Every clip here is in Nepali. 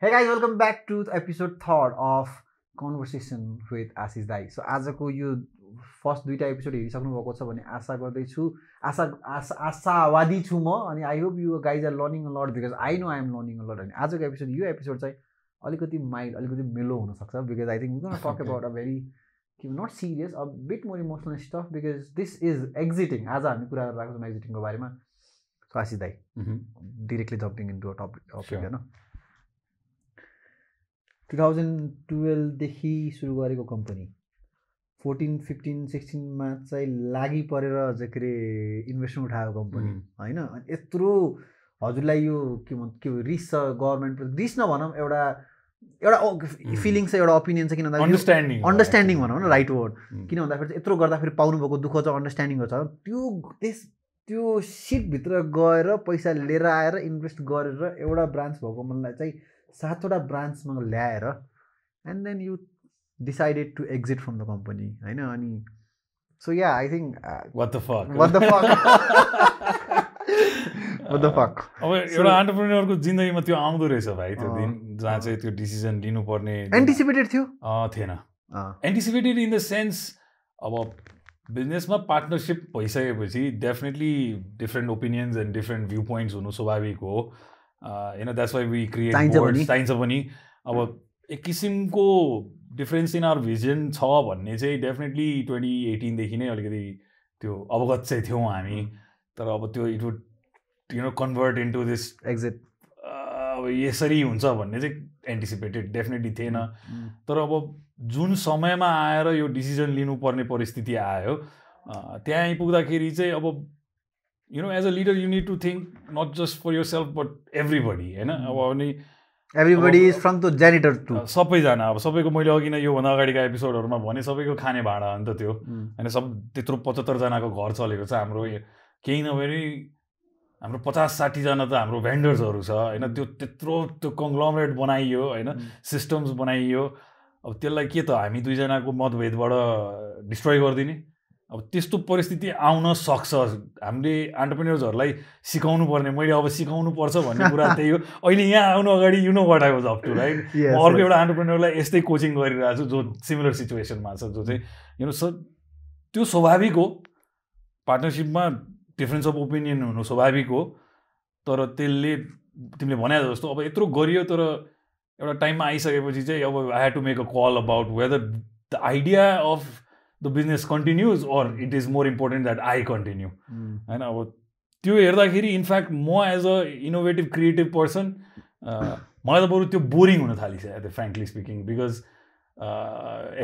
Hey guys, welcome back to episode 3 of conversation with Asis Dai. So आजको you. फर्स्ट दुईवटा एपिसोड हेरिसक्नु भएको छ भन्ने आशा गर्दैछु आशा आशा आशावादी छु म अनि I hope you guys are learning a lot because I know I am learning a lot अनि आजको एपिसोड यो एपिसोड चाहिँ अलिकति माइल्ड अलिकति मेलो हुनसक्छ because I think you talk about a very कि not serious a bit more emotional stuff because this is exiting आज हामी कुरा गरेर आएको छौँ एक्जिटिङको बारेमा सो दाई डिरेक्टली जम्पिङ इन टु अ टपिक टपिक होइन टु थाउजन्ड टुवेल्भदेखि सुरु गरेको कम्पनी फोर्टिन फिफ्टिन सिक्सटिनमा चाहिँ लागि परेर के अरे इन्भेस्टमेन्ट उठायो कम्पनी होइन यत्रो हजुरलाई यो के भन्छ के रिस छ गभर्मेन्ट रिस नभनौँ एउटा एउटा फिलिङ छ एउटा ओपिनियन छ किन अन्डरस्ट्यान्डिङ अन्डरस्ट्यान्डिङ भनौँ न राइट वर्ड किन भन्दाखेरि यत्रो गर्दाखेरि भएको दुःख छ अन्डरस्ट्यान्डिङ छ त्यो त्यस त्यो सिटभित्र गएर पैसा लिएर आएर इन्भेस्ट गरेर एउटा ब्रान्च भएको मनलाई चाहिँ सातवटा ब्रान्चमा ल्याएर and then you decided to exit from the company होइन अनि सो या आई थिङ्क एउटा अन्टरप्रेन्योरको जिन्दगीमा त्यो आउँदो रहेछ भाइ त्यो दिन जहाँ चाहिँ त्यो डिसिजन लिनुपर्ने एन्टिसिपेटेड थियो थिएन एन्टिसिपेटेड इन द सेन्स अब बिजनेसमा पार्टनरसिप भइसकेपछि definitely different opinions and different view points हुनु स्वाभाविक हो होइन द्याट्स वाइ वी क्रिएट चाहिन्छ पनि अब एक किसिमको डिफरेन्स इन आवर भिजन छ भन्ने चाहिँ डेफिनेटली ट्वेन्टी एटिनदेखि नै अलिकति त्यो अवगत चाहिँ थियौँ हामी तर अब त्यो it would you know convert into this exact अब यसरी हुन्छ भन्ने चाहिँ एन्टिसिपेटेड डेफिनेटली थिएन तर अब जुन समयमा आएर यो डिसिजन लिनुपर्ने परिस्थिति आयो त्यहाँ आइपुग्दाखेरि चाहिँ अब you know as a leader you need to think not just for yourself but everybody होइन अब अनि everybody is from the janitor to सबैजना अब सबैको मैले अघि नै योभन्दा अगाडिको एपिसोडहरूमा भने सबैको खाने भाँडा अन्त त्यो होइन सब त्यत्रो पचहत्तरजनाको घर चलेको छ हाम्रो केही नभए हाम्रो पचास साठीजना त हाम्रो भेन्डर्सहरू छ होइन त्यो त्यत्रो त्यो कङ्ग्लोमरेट बनाइयो होइन सिस्टम्स बनाइयो अब त्यसलाई के त हामी दुईजनाको मतभेदबाट डिस्ट्रोय गरिदिने अब त्यस्तो परिस्थिति आउन सक्छ हामीले अन्टरप्रेनर्सहरूलाई सिकाउनु पर्ने मैले अब सिकाउनु पर्छ भन्ने कुरा त्यही हो अहिले यहाँ आउनु अगाडि you know what I was up to right म अर्को एउटा अन्टरप्रेनरलाई यस्तै कोचिङ गरिरहेको छु जो सिमिलर सिचुएसनमा छ जो चाहिँ यु नो सर त्यो स्वाभाविक हो पार्टनरसिपमा डिफ्रेन्स अफ ओपिनियन हुनु स्वाभाविक हो तर त्यसले तिमीले भने जस्तो अब यत्रो गरियो तर एउटा टाइममा आइसकेपछि चाहिँ अब I have to make a call about whether the idea of the business continues or it is more important that I continue होइन अब त्यो हेर्दाखेरि इनफ्याक्ट म as a innovative creative person मलाई त बरु त्यो बोरिङ हुन थालिसक्यो त्यो फ्रेङ्कली स्पिकिङ बिकज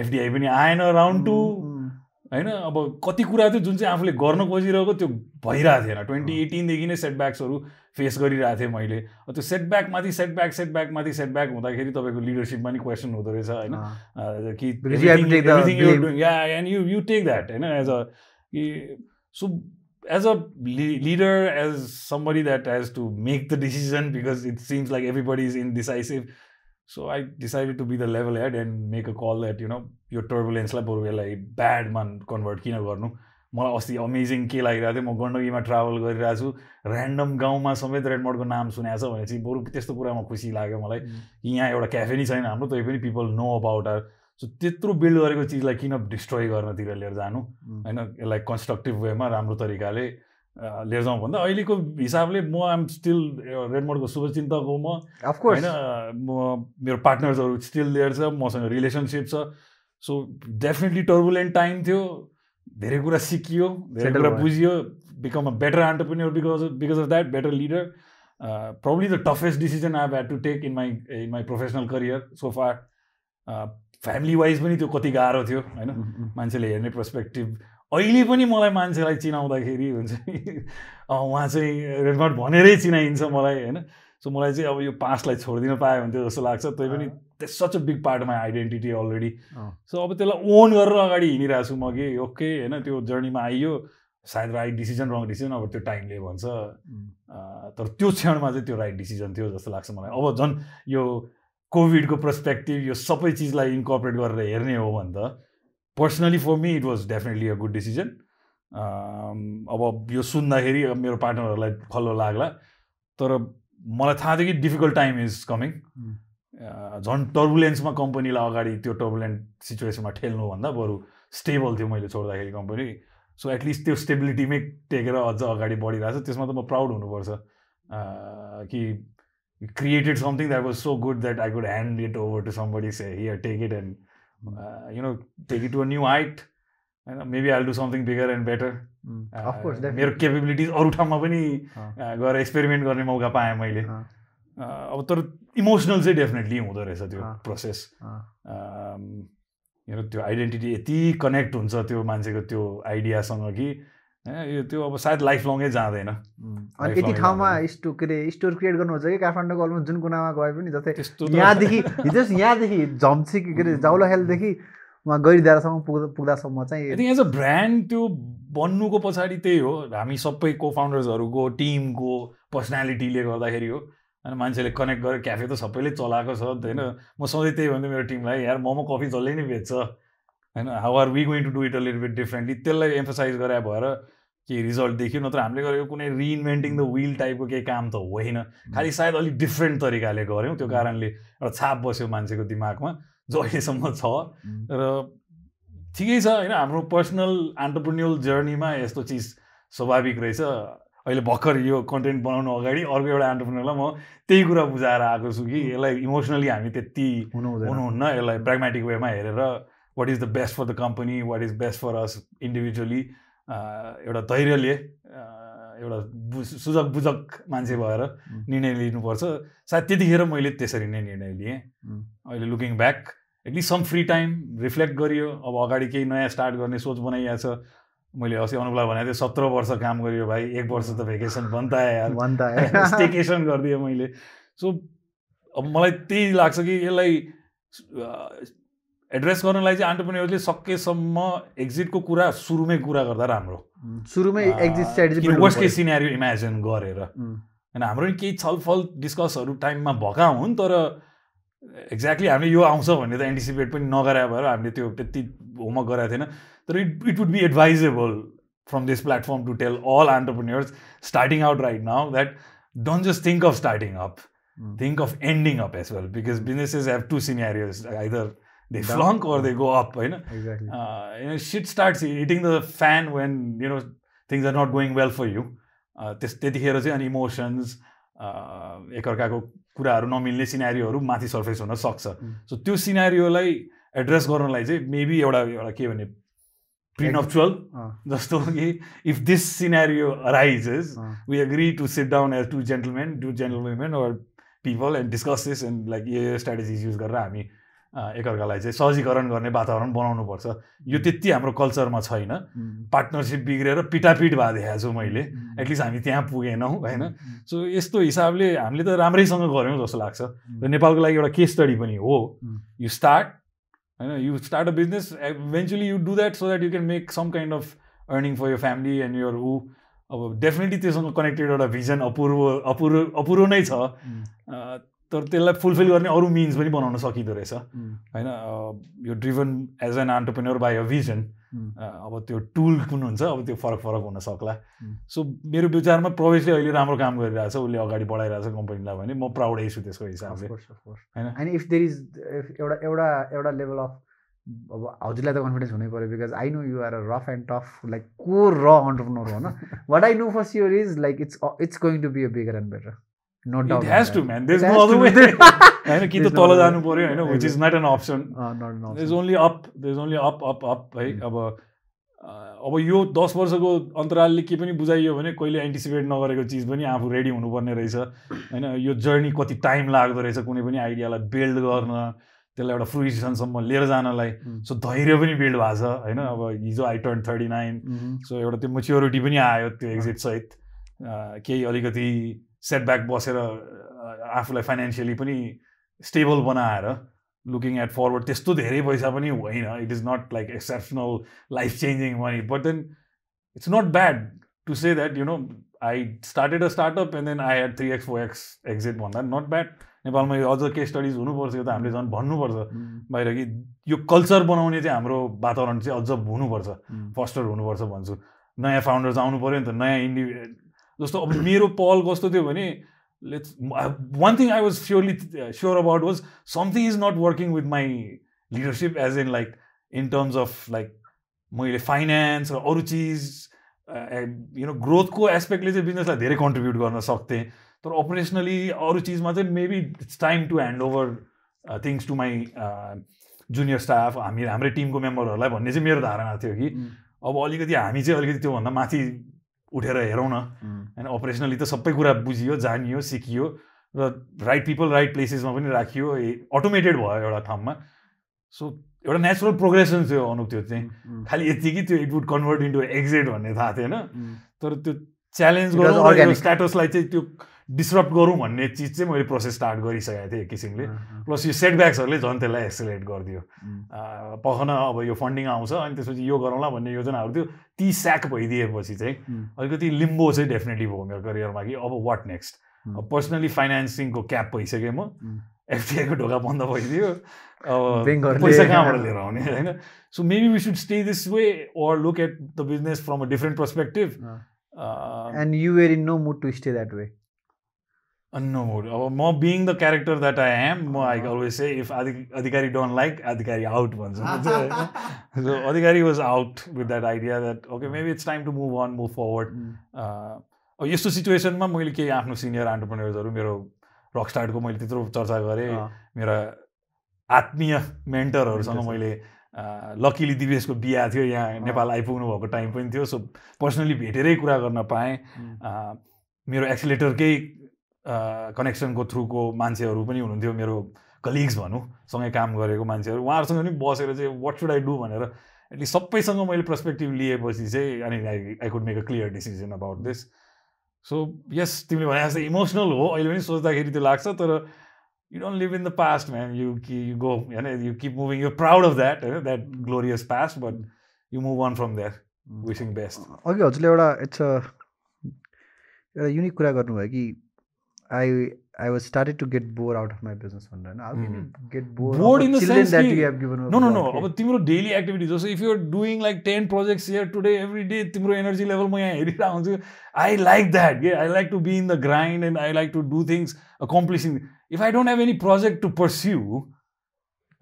एफडिआई पनि आएन राउन्ड टू होइन अब कति कुरा थियो जुन चाहिँ आफूले गर्न खोजिरहेको त्यो भइरहेको थिएन ट्वेन्टी एटिनदेखि नै सेटब्याक्सहरू फेस गरिरहेको थिएँ मैले त्यो सेटब्याकमाथि सेटब्याक सेटब्याकमाथि सेटब्याक हुँदाखेरि तपाईँको लिडरसिपमा नि क्वेसन हुँदो रहेछ होइन कि या and you you take that होइन एज अ कि so as a leader as somebody that has to make the decision because it seems like everybody is indecisive so I decided to be the level head and make a call that you know यो टर्बुलेन्सलाई बरु यसलाई ब्याडमा कन्भर्ट किन गर्नु मलाई अस्ति अमेजिङ के लागिरहेको थियो म गण्डकीमा ट्राभल गरिरहेको छु ऱ्यान्डम गाउँमा समेत रेडमोडको नाम सुनेको छ भनेपछि बरु त्यस्तो कुरामा खुसी लाग्यो मलाई कि यहाँ एउटा क्याफे नै छैन हाम्रो तै पनि people know about are so त्यत्रो बिल्ड गरेको चिजलाई किन डिस्ट्रोय गर्नतिर लिएर जानु होइन यसलाई कन्स्ट्रक्टिभ वेमा राम्रो तरिकाले लिएर जाउँ भन्दा अहिलेको हिसाबले म आइएम स्टिल रेड रेडमोडको शुभचिन्तक हो म होइन म मेरो पार्टनर्सहरू स्टिल लिएर छ मसँग रिलेसनसिप छ सो डेफिनेटली टर्बुलेन्ट टाइम थियो धेरै कुरा सिकियो धेरै कुरा बुझियो become a better entrepreneur because because of that better leader probably the toughest decision I had to take in my in my professional career so far family wise पनि त्यो कति गाह्रो थियो होइन mm-hmm, mm-hmm। मान्छेले हेर्ने पर्सपेक्टिभ अहिले पनि मलाई मान्छेलाई चिनाउँदाखेरि हुन्छ नि उहाँ चाहिँ रेडमार्ट भनेरै चिनाइन्छ मलाई होइन सो मलाई चाहिँ अब यो पासलाई छोडिदिन पायो हुन्थ्यो जस्तो लाग्छ तै पनि such a big part my identity already so अब त्यसलाई ओन गरेर अगाडि हिँडिरहेको छु म कि ओके होइन त्यो जर्नीमा आइयो सायद राइट डिसिजन रङ डिसिजन अब त्यो टाइमले भन्छ तर त्यो क्षणमा चाहिँ त्यो राइट डिसिजन थियो जस्तो लाग्छ मलाई अब झन् यो कोभिडको पर्सपेक्टिभ यो सबै चिजलाई इन्कर्पोरेट गरेर हेर्ने हो भने त personally for me it was definitely a good decision अब यो सुन्दाखेरि अब मेरो पार्टनरहरूलाई खल्लो लाग्ला तर मलाई थाहा थियो कि डिफिकल्ट टाइम इज कमिङ झन् टर्बुलेन्समा कम्पनीलाई अगाडि त्यो टर्बुलेन्ट सिचुएसनमा ठेल्नुभन्दा बरु स्टेबल थियो मैले छोड्दाखेरि कम्पनी सो एटलिस्ट त्यो स्टेबिलिटीमै टेकेर अझ अगाडि बढिरहेको छ त्यसमा त म प्राउड हुनुपर्छ कि created something that was so good that I could hand it over to somebody say here take it and you know take it to a new height होइन maybe I do something bigger and better of course मेरो केपेबिलिटिज अरू ठाउँमा पनि गएर एक्सपेरिमेन्ट गर्ने मौका पाएँ मैले अब तर इमोसनल चाहिँ डेफिनेटली हुँदो रहेछ त्यो प्रोसेस हेर um, त्यो आइडेन्टिटी यति कनेक्ट हुन्छ त्यो मान्छेको त्यो आइडियासँग कि होइन त्यो अब सायद लाइफ लङै जाँदैन अनि यति ठाउँमा स्टो के अरे स्टोर क्रिएट गर्नुहुन्छ कि काठमाडौँको अलमोस्ट जुन कुनामा गए पनि जस्तै यहाँदेखि हिजो यहाँदेखि झम्सी के अरे जाउलाखेलदेखि उहाँ गैरिदारासम्म पुग्दा पुग्दासम्म चाहिँ एज अ ब्रान्ड त्यो बन्नुको पछाडि त्यही हो हामी सबै को फाउन्डर्सहरूको टिमको पर्सनालिटीले गर्दाखेरि हो अनि मान्छेले कनेक्ट गरेर क्याफे त सबैले चलाएको छ होइन म सधैँ त्यही भन्थेँ मेरो टिमलाई यार मोमो कफी जसले नै बेच्छ होइन how are we going to do it a little bit differently त्यसलाई एम्फोसाइज गराए भएर केही रिजल्ट देख्यो नत्र हामीले गरेको कुनै रिइन्भेन्टिङ द विल टाइपको केही काम त होइन खालि सायद अलिक डिफ्रेन्ट तरिकाले गऱ्यौँ त्यो कारणले एउटा छाप बस्यो मान्छेको दिमागमा जो अहिलेसम्म छ र ठिकै छ होइन हाम्रो पर्सनल अन्टरप्रिन्युल जर्नीमा यस्तो चिज स्वाभाविक रहेछ अहिले भर्खर यो कन्टेन्ट बनाउनु अगाडि अर्को एउटा एन्टरप्रेनरलाई म त्यही कुरा बुझाएर आएको छु कि यसलाई इमोसनली हामी त्यति हुनुहुन्न यसलाई प्रेग्मेटिक वेमा हेरेर what is the best for the company what is best for us individually एउटा धैर्यले एउटा सुजक सुझक बुझक मान्छे भएर निर्णय लिनुपर्छ सायद त्यतिखेर मैले त्यसरी नै निर्णय लिएँ अहिले looking back at least some free time reflect गरियो अब अगाडि केही नयाँ स्टार्ट गर्ने सोच बनाइया छ मैले अस्ति अनुपलाई भनेको थिएँ सत्र वर्ष काम गरियो भाइ एक वर्ष त भेकेसन भन्तायो स्टेकेसन गरिदिएँ मैले सो अब मलाई त्यही लाग्छ कि यसलाई एड्रेस गर्नलाई चाहिँ अन्टरप्रेनियरले सकेसम्म एक्जिटको कुरा सुरुमै कुरा गर्दा राम्रो सुरुमै exit worst case scenario imagine गरेर होइन हाम्रो पनि केही छलफल डिस्कसहरू टाइममा भएका हुन् तर एक्ज्याक्टली हामीले यो आउँछ भनेर त एन्टिसिपेट पनि नगरा भएर हामीले त्यो त्यति होमवर्क गराएको थिएन तर it it would be advisable from this platform to tell all entrepreneurs starting out right now that don't just think of starting up think of ending up as well because businesses have two scenarios either they Down. flunk or they go up you know exactly uh, you know, shit starts hitting the fan when you know things are not going well for you त्यतिखेर चाहिँ अनि इमोसन्स एकअर्काको कुराहरू नमिल्ने सिनारीहरू माथि सर्फेस हुन सक्छ सो त्यो सिनारीलाई एड्रेस गर्नलाई चाहिँ मेबी एउटा एउटा के भने प्रिनप्चुअल जस्तो कि if this scenario arises we agree to sit down as two gentlemen two gentlemen or people and discuss this and like यो स्ट्राटेजिज युज गरेर हामी एकअर्कालाई चाहिँ सहजीकरण गर्ने वातावरण बनाउनुपर्छ यो त्यति हाम्रो कल्चरमा छैन पार्टनरसिप बिग्रेर पिटापिट भए देखाएको छु मैले एटलिस्ट हामी त्यहाँ पुगेनौँ होइन सो यस्तो हिसाबले हामीले त राम्रैसँग गऱ्यौँ जस्तो लाग्छ र नेपालको लागि एउटा केस स्टडी पनि हो यु स्टार्ट होइन you start a business eventually you do that so that you can make some kind of earning for your family and your ऊ अब डेफिनेटली त्योसँग कनेक्टेड एउटा भिजन अपूर्व अपूर्व अपूर्व नै छ तर त्यसलाई फुलफिल गर्ने अरू मिन्स पनि बनाउन सकिँदो रहेछ होइन यो driven as an entrepreneur by a vision अब त्यो टुल कुन हुन्छ अब त्यो फरक फरक हुन सक्ला सो मेरो विचारमा प्रवेशले अहिले राम्रो काम गरिरहेछ उसले अगाडि बढाइरहेछ कम्पनीलाई भने म प्राउडै छु त्यसको हिसाबले होइन and if there is if एउटा एउटा एउटा लेभल अफ अब हजुरलाई त कन्फिडेन्स हुनै पऱ्यो because I know you are a rough and tough like को र अन्टरप्रेनर होइन what I know first your is like it's it's going to be a bigger and better no doubt has to man there no other way हैन कि त तल जानु पर्यो हैन which is not an option is only up there is only up up up है अब अब यो दस वर्षको अन्तरालले के पनि बुझाइयो भने कहिले एन्टिसिपेट नगरेको चिज पनि आफू रेडी हुनुपर्ने रहेछ होइन यो जर्नी कति टाइम लाग्दो रहेछ कुनै पनि आइडियालाई बिल्ड गर्न त्यसलाई एउटा फ्रुइसनसम्म लिएर जानलाई सो hmm. धैर्य पनि बिल्ड भएको छ होइन अब हिजो I turn thirty nine so एउटा त्यो मेच्योरिटी पनि आयो त्यो एक्जिटसहित केही अलिकति सेट ब्याक बसेर आफूलाई फाइनेन्सियली पनि स्टेबल बनाएर लुकिङ एट फरवर्ड त्यस्तो धेरै पैसा पनि होइन it is not like exceptional life changing money but then it's not bad to say that you know I started a startup and then I had three x four x exit भन्दा नट ब्याड नेपालमा यो अझ केस स्टडिज हुनुपर्छ यो त हामीले झन् भन्नुपर्छ बाहिर कि यो कल्चर बनाउने चाहिँ हाम्रो वातावरण चाहिँ अझ हुनुपर्छ फस्टर हुनुपर्छ भन्छु नयाँ फाउन्डर्स आउनु पऱ्यो नि त नयाँ इन्डि जस्तो अब मेरो पल कस्तो थियो भने let's one thing I was surely sure about was something is not working with my leadership as in like in terms of like मैले फाइनेन्स र अरू चिज यु नो ग्रोथको एस्पेक्टले चाहिँ बिजनेसलाई धेरै कन्ट्रिब्युट गर्न सक्थेँ तर अपरेसनली अरू चिजमा चाहिँ maybe it's time to hand over things to my junior staff हामी हाम्रै टिमको मेम्बरहरूलाई भन्ने चाहिँ मेरो धारणा थियो कि mm. अब अलिकति हामी चाहिँ अलिकति त्योभन्दा माथि उठेर हेरौँ न होइन अपरेसनली त सबै कुरा बुझियो जानियो सिकियो र राइट पिपल राइट प्लेसेसमा पनि राखियो ए अटोमेटेड भयो एउटा ठाउँमा सो एउटा नेचुरल प्रोग्रेसन थियो अनुप त्यो चाहिँ खालि कि त्यो it would convert into exact भन्ने थाहा थिएन तर त्यो च्यालेन्ज गर्नु स्ट्याटसलाई चाहिँ त्यो डिस्टर्ब गरौँ भन्ने चिज चाहिँ मैले प्रोसेस स्टार्ट गरिसकेको थिएँ एक किसिमले प्लस यो सेटब्याक्सहरूले झन् त्यसलाई एक्सिलेट गरिदियो पखन अब यो फन्डिङ आउँछ अनि त्यसपछि यो गरौँला भन्ने योजनाहरू थियो ती स्याक भइदिएपछि चाहिँ अलिकति लिम्बो चाहिँ डेफिनेटली भयो मेरो करियरमा कि अब वाट नेक्स्ट पर्सनली फाइनेन्सिङको क्याप भइसकेँ म एफडिआईको ढोका बन्द भइदियो अब पैसा कहाँबाट लिएर आउने होइन so maybe we should stay this way or look at the business from a different perspective and you were in no mood to stay that way annoyed अब म being the character that I am म आई अलवेज से इफ अधि Adhikari don't like Adhikari out भन्छ so Adhikari was out with that idea that okay maybe it's time to move on move forward यस्तो सिचुएसनमा मैले केही आफ्नो सिनियर अन्टरप्रेनर्सहरू मेरो रकस्टार्टको मैले त्यत्रो चर्चा गरेँ मेरा आत्मीय मेन्टरहरूसँग मैले लकिली दिवेशको बिहा थियो यहाँ नेपाल आइपुग्नु भएको टाइम पनि थियो सो पर्सनली भेटेरै कुरा गर्न पाएँ mm। मेरो एक्सिलेटरकै कनेक्सनको थ्रुको मान्छेहरू पनि हुनुहुन्थ्यो मेरो कलिग्स भनौँ सँगै काम गरेको मान्छेहरू उहाँहरूसँग पनि बसेर चाहिँ वाट सुड आई डु भनेर एटलिस्ट सबैसँग मैले पर्सपेक्टिभ लिएपछि चाहिँ अनि I I could make a clear decision about this so यस तिमीले भने जस्तो इमोसनल हो अहिले पनि सोच्दाखेरि त्यो लाग्छ तर you don't live in the past ma'am you कि यु गो होइन you keep moving you proud of that होइन that glorious past but you move on from that wishing best अघि हजुरले एउटा इट्स अ एउटा युनिक कुरा गर्नुभयो कि I I was started to get bored out of my business one day. I mean, mm. get bored? Bored in the sense that we, you have given. No, no, no. But Timro daily activities. So if you're doing like ten projects here today, every day, Timro energy level I like that. Yeah, I like to be in the grind and I like to do things, accomplishing. If I don't have any project to pursue,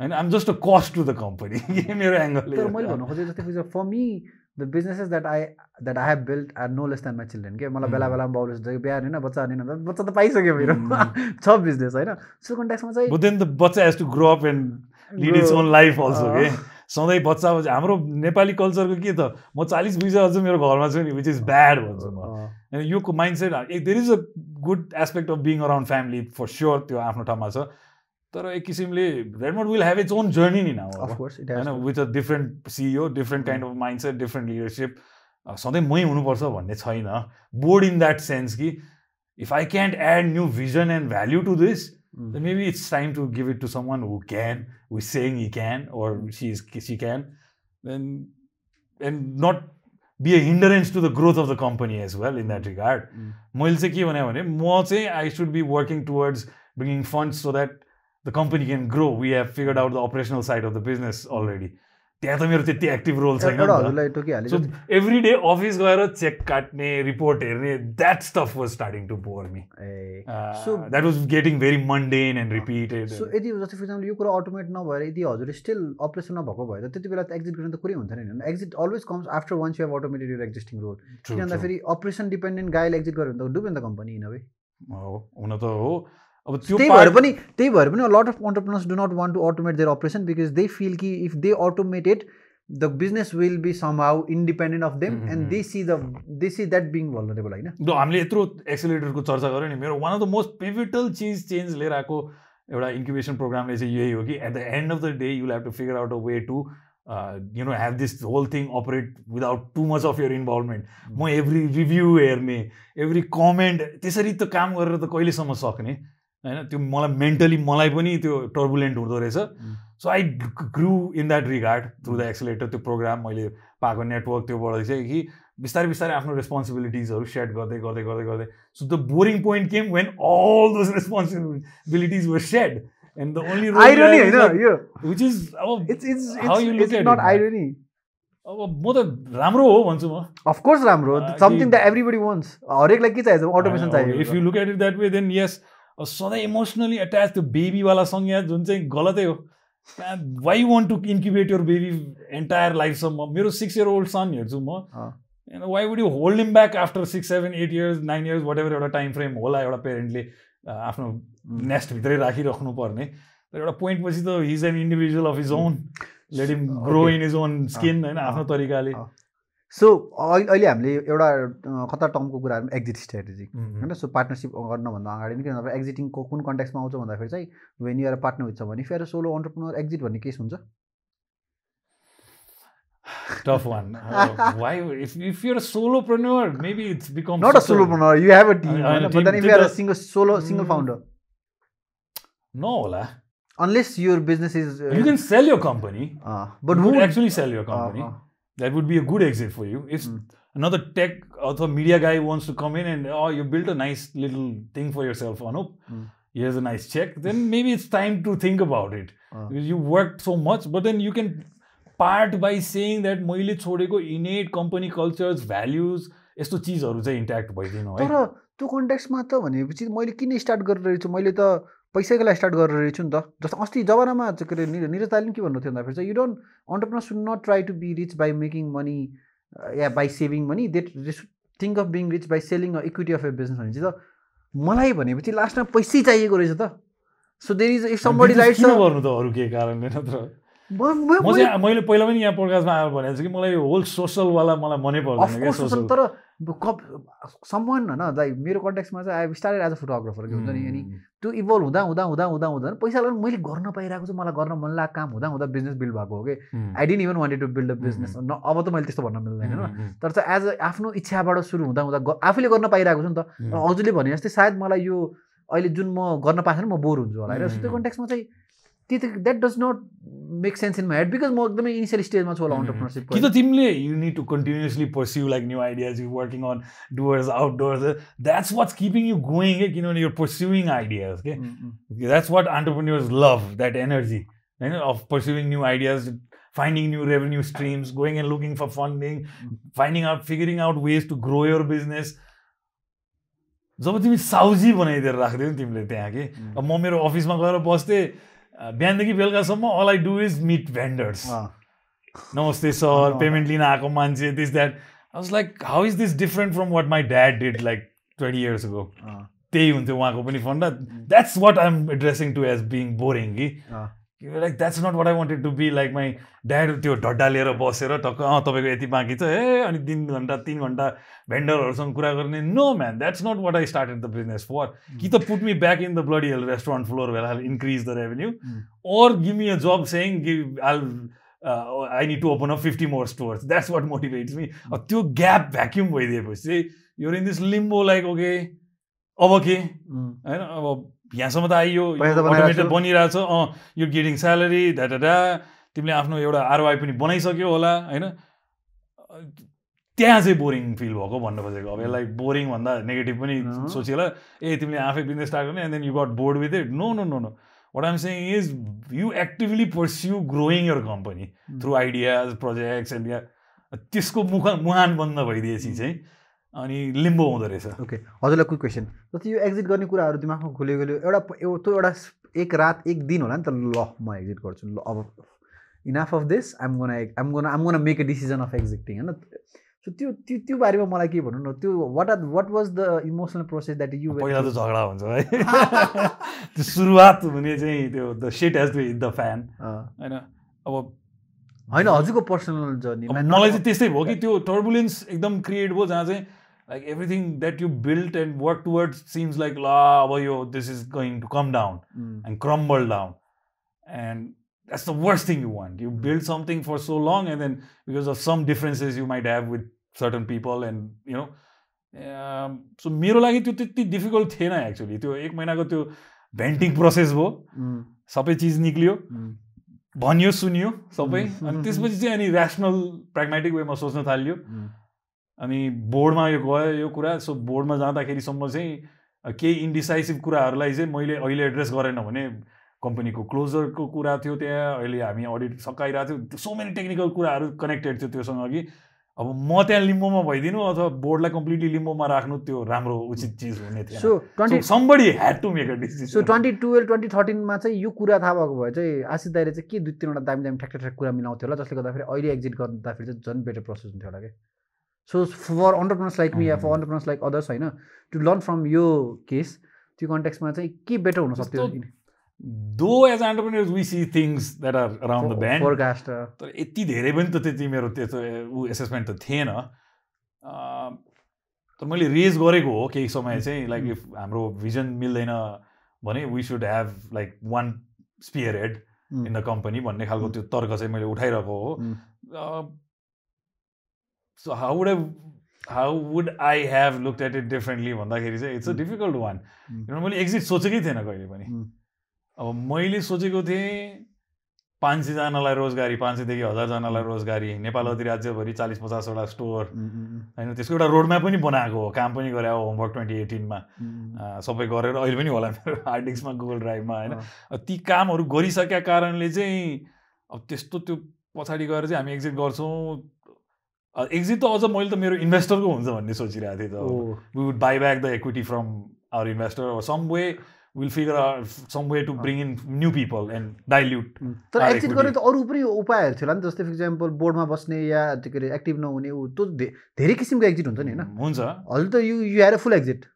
and I'm just a cost to the company. Hmm. for me the businesses that I that I have build are no less than my children के मलाई बेला बेलामा बाउले सोध्छ बिहान होइन बच्चा होइन बच्चा त पाइसक्यो मेरो छ बिजनेस होइन सो कन्ट्याक्समा चाहिँ बच्चा has to grow up and lead his own life also के सधैँ बच्चा हाम्रो नेपाली कल्चरको के त म चालिस बुझे अझ मेरो घरमा छु नि विच इज ब्याड भन्छु म होइन यो mindset there is a good aspect of being around family for sure त्यो आफ्नो ठाउँमा छ तर एक किसिमले रेडमोट will have its own journey नि नाउ होइन with a different CEO different kind of mindset different leadership सधैँ मै हुनुपर्छ भन्ने छैन बोर्ड इन द्याट सेन्स कि if I can't add new vision and value to this maybe it's time to give it to someone who can who is saying he can or she is she can then and not be a hindrance to the growth of the company as well in that regard मैले चाहिँ के भने म चाहिँ I should be working towards bringing funds so that the company can grow we have figured out the operational side of the business already त्यहाँ त मेरो त्यति एक्टिभ रोल छैन सो एभ्री डे अफिस गएर चेक काट्ने रिपोर्ट हेर्ने that stuff was starting to bore me so that was getting very mundane and repeated so यदि जस्तो फर इक्जाम्पल यो कुरा अटोमेट नभएर यदि हजुर स्टिल अपरेसन नभएको भए त त्यति बेला त एक्जिट गर्नु त कुरै हुन्थेन होइन exit always comes after once you have automated your existing role किन भन्दाखेरि अपरेसन डिपेन्डेन्ट गाइल एक्जिट गर्यो भने त डुब्यो नि त कम्पनी इन अवे हो हुन त हो अब त्यो त्यही भएर पनि त्यही भएर पनि lot of entrepreneurs do not want to automate their operation because they feel कि if they automated the business will be somehow independent of them and this is the they see that being vulnerable होइन हामीले यत्रो एक्सिलेटरको चर्चा गऱ्यौँ नि मेरो one of the most pivotal चिज चेन्ज लिएर आएको एउटा इन्क्युबेसन प्रोग्रामले चाहिँ यही हो कि at the end of the day you have to figure out a way to you know have this whole thing operate without too much of your involvement म एभ्री रिभ्यू हेर्ने एभ्री कमेन्ट त्यसरी त काम गरेर त कहिलेसम्म सक्ने होइन त्यो मलाई मेन्टली मलाई पनि त्यो टर्बुलेन्ट हुँदो रहेछ so I grew in that regard through the accelerator त्यो प्रोग्राम मैले पाएको नेटवर्क त्योबाट चाहिँ कि बिस्तारै बिस्तारै आफ्नो रेस्पोन्सिबिलिटिजहरू सेट गर्दै गर्दै गर्दै गर्दै so the boring point came when all those responsibilities were shed and the only irony यो इज अब इट्स इट्स अब म त राम्रो हो भन्छु म अफकोर्स राम्रो समथिङ द एभ्रीबडी वन्स हरेकलाई के चाहिन्छ अटोमेसन चाहियो if you look at it that way then यस सधैँ इमोसनली एट्याच त्यो बेबीवाला संज्ञा जुन चाहिँ गलतै हो why want to incubate your baby entire लाइफसम्म मेरो सिक्स इयर ओल्ड सन हेर्छु म होइन why would you hold him back after six seven eight years nine years whatever एउटा टाइम फ्रेम होला एउटा पेरेन्टले आफ्नो नेस्टभित्रै mm. राखिराख्नु पर्ने तर एउटा पोइन्टपछि त he's an individual of his own let him grow in his own skin होइन आफ्नो तरिकाले सो अहिले हामीले एउटा कता टर्मको कुराहरू एक्जिट स्ट्राटेजी होइन सो पार्टनरसिप गर्नभन्दा अगाडि नै किन नभए एक्जिटिङको कुन कन्ट्याक्समा आउँछ भन्दाखेरि चाहिँ वेन युआर पार्टनर हुन्छ भने फेरि सोलो अन्टरप्रिनर एक्जिट भन्ने केस हुन्छ tough one. Uh, why? If, if you're a solopreneur, maybe it's become not a solopreneur. You have a team, uh, but team, then if you're a single solo single founder, no, la. Unless your business is, uh, you can sell your company. Uh, but you who actually sell your company? that would be a good exit for you. If mm. another tech or media guy wants to come in and oh, you built a nice little thing for yourself, Anup. Mm. Here's a nice check. Then maybe it's time to think about it. Uh. You worked so much, but then you can part by saying that मैले छोडेको इनेट कम्पनी कल्चर्स भ्याल्युज यस्तो चिजहरू चाहिँ इन्ट्याक्ट भइदिनु है तर त्यो कन्ट्याक्समा त भनेपछि मैले किन स्टार्ट गरिरहेको छु मैले त पैसाको लागि स्टार्ट गरेर रहेछु नि त जस्तो अस्ति जमानामा के अरे निरज के भन्नु थियो भन्दाखेरि चाहिँ you don't entrepreneur should not try to be rich by making money या by saving money that they think of being rich by selling a equity of a business भनेपछि त मलाई भनेपछि लास्टमा पैसै चाहिएको रहेछ त so there is if somebody light गर्नु त अरू केही कारणले नत्र म चाहिँ मैले पहिला पनि यहाँ प्रकाशमा आएर भनेको छु कि मलाई होल सोसलवाला मलाई मनै पर्दैन तर कप सम्मान होइन लाइक मेरो कन्ट्याक्समा चाहिँ I started as a photographer के हुन्छ नि अनि त्यो इभल्भ हुँदा हुँदा हुँदा हुँदा हुँदैन पैसा लगाउनु मैले गर्न पाइरहेको छु मलाई गर्न मन लाग्छ काम हुँदा हुँदा बिजनेस बिल्ड भएको हो कि I didn't even wanted to build a business न अब त मैले त्यस्तो भन्न मिल्दैन तर चाहिँ एज आफ्नो इच्छाबाट सुरु हुँदा हुँदा आफूले गर्न पाइरहेको छु नि त हजुरले भने जस्तै सायद मलाई यो अहिले जुन म गर्न पाएको छैन म बोर हुन्छु होला होइन त्यो कन्ट्याक्समा चाहिँ त्यो that does not make sense in my head because म एकदमै इनिसियल स्टेजमा छु होला अन्टरप्रिनरसिप कि त तिमीले you need to continuously pursue like new ideas you working on diverse outdoors that's what's keeping you going के किनभने युर पर्स्युइङ आइडियाज के that's what entrepreneurs love that energy होइन of pursuing new ideas finding new revenue streams going and looking for funding finding out figuring out ways to grow your business जब तिमी साउजी बनाइदिएर राखिदियो नि तिमीले त्यहाँ कि mm. म मेरो अफिसमा गएर बस्थेँ बिहानदेखि बेलुकासम्म all I do is meet vendors नमस्ते सर पेमेन्ट लिन आएको मान्छे this that was like how is this different from what my dad did like twenty years go त्यही हुन्थ्यो उहाँको पनि fund that's what I am addressing to as being boring कि like that's not what I wanted to be like my dad त्यो ढड्डा लिएर बसेर टक्क अँ तपाईँको यति बाँकी छ ए अनि तिन घन्टा तिन घन्टा भेन्डरहरूसँग कुरा गर्ने no man that's not what I started the business for कि त put me back in the bloody hell restaurant floor भेला increase the revenue or give me a job saying give all I need to open up fifty more stores that's what motivates me त्यो ग्याप भ्याक्युम भइदिएपछि चाहिँ यो in this limbo like okay अब के hmm. होइन अब यहाँसम्म त आइयो अटोमेटेड बनिरहेछ अँ यो गेटिङ स्यालेरी ढाटाडा तिमीले आफ्नो एउटा आरओआई पनि बनाइसक्यो होला होइन त्यहाँ चाहिँ बोरिङ फिल भएको भन्न खोजेको अब यसलाई बोरिङ भन्दा नेगेटिभ पनि सोचेला ए तिमीले आफै बिजनेस स्टार्ट गर्ने and then you got bored with it no no no no what I'm saying is you actively pursue growing your company through ideas projects and त्यसको मुख मुहान बन्द भइदिएपछि चाहिँ अनि लिम्बो हुँदो रहेछ ओके हजुरलाई क्विक क्वेसन जस्तो यो एक्जिट गर्ने कुराहरू दिमागमा खुल्यो गयो एउटा त्यो एउटा एक रात एक दिन होला नि त ल म एक्जिट गर्छु ल अब enough of this I'm gonna I'm gonna I'm gonna make a decision of exiting होइन सो त्यो त्यो त्यो बारेमा मलाई के भन्नु न त्यो what are what was the emotional process that you पहिला त झगडा हुन्छ है त्यो सुरुवात हुने चाहिँ त्यो the shit has to hit the fan होइन अब होइन हजुरको पर्सनल जर्नी मलाई चाहिँ त्यस्तै भयो कि त्यो टर्बुलेन्स एकदम क्रिएट भयो जहाँ चाहिँ like everything that you built and worked towards seems like la yo, this is going to come down mm. and crumble down and that's the worst thing you want you mm. build something for so long and then because of some differences you might have with certain people and you know um, so so lagi लागि त्यो त्यति डिफिकल्ट थिएन एक्चुली त्यो एक महिनाको त्यो भेन्टिङ प्रोसेस भयो mm. सबै चिज निक्लियो mm. भनियो सुनियो सबै अनि त्यसपछि चाहिँ अनि ऱ्यासनल प्र्याग्मेटिक वेमा सोच्न थालियो अनि बोर्डमा यो गयो यो कुरा सो बोर्डमा जाँदाखेरिसम्म चाहिँ केही इन्डिसाइसिभ कुराहरूलाई चाहिँ मैले अहिले एड्रेस गरेन भने कम्पनीको क्लोजरको कुरा थियो त्यहाँ अहिले हामी अडिट सकाइरहेको थियो सो मेनी टेक्निकल कुराहरू कनेक्टेड थियो त्योसँग अघि अब म त्यहाँ लिम्बोमा भइदिनु अथवा बोर्डलाई कम्प्लिटली लिम्बोमा राख्नु त्यो राम्रो उचित चिज हुने थियो so twenty had to make a decision so twenty twelve twenty थर्टिनमा चाहिँ यो कुरा थाहा भएको भए चाहिँ आशिष दाइले चाहिँ के दुई तिनवटा दामी दामी ठ्याक्क ठ्याक कुरा मिलाउँथ्यो होला जसले गर्दाखेरि अहिले एक्जिट गर्दाखेरि चाहिँ झन् बेटर प्रोसेस हुन्थ्यो होला क्या so for entrepreneurs like me या फर अन्टरप्रोनर्स लाइक अदर्स होइन टु लर्न फ्रम यो केस त्यो कन्ट्याक्समा चाहिँ के बेटर हुन सक्थ्यो though as entrepreneurs we see things that are around the bend forecast तर यति धेरै पनि त त्यति मेरो त्यो ऊ एसेसमेन्ट त थिएन तर मैले रेज गरेको हो केही समय चाहिँ लाइक mm, इफ mm. हाम्रो भिजन मिल्दैन भने we should have like one spearhead in the company भन्ने खालको mm. त्यो तर्क चाहिँ मैले उठाइरहेको हो so how would how would I have look at it differently भन्दाखेरि चाहिँ इट्स अ डिफिकल्ट वान किनभने मैले एक्जिट सोचेकै थिएन कहिले पनि mm. अब मैले सोचेको थिएँ पाँच सयजनालाई रोजगारी पाँच सयदेखि हजारजनालाई mm. रोजगारी नेपाल नेपालवती mm. राज्यभरि चालिस पचासवटा स्टोर होइन त्यसको एउटा रोडम्याप पनि बनाएको हो काम पनि गरे हो होमवर्क ट्वेन्टी एटिनमा सबै गरेर अहिले पनि होला मेरो हार्ड डिस्कमा गुगल ड्राइभमा होइन ती कामहरू गरिसकेका कारणले चाहिँ अब त्यस्तो त्यो पछाडि गएर चाहिँ हामी एक्जिट गर्छौँ एक्जिट त अझ मैले त मेरो इन्भेस्टरको हुन्छ भन्ने सोचिरहेको थिएँ त we would buy back the equity from our investor some way will figure some way to bring in new people and dilute तर एक्जिट गर्ने त अरू पनि उपायहरू थियो होला नि जस्तै फर इक्जाम्पल बोर्डमा बस्ने या के अरे एक्टिभ नहुने ऊ त्यो धेरै किसिमको एक्जिट हुन्छ नि होइन हुन्छ हजुर त you you a full exit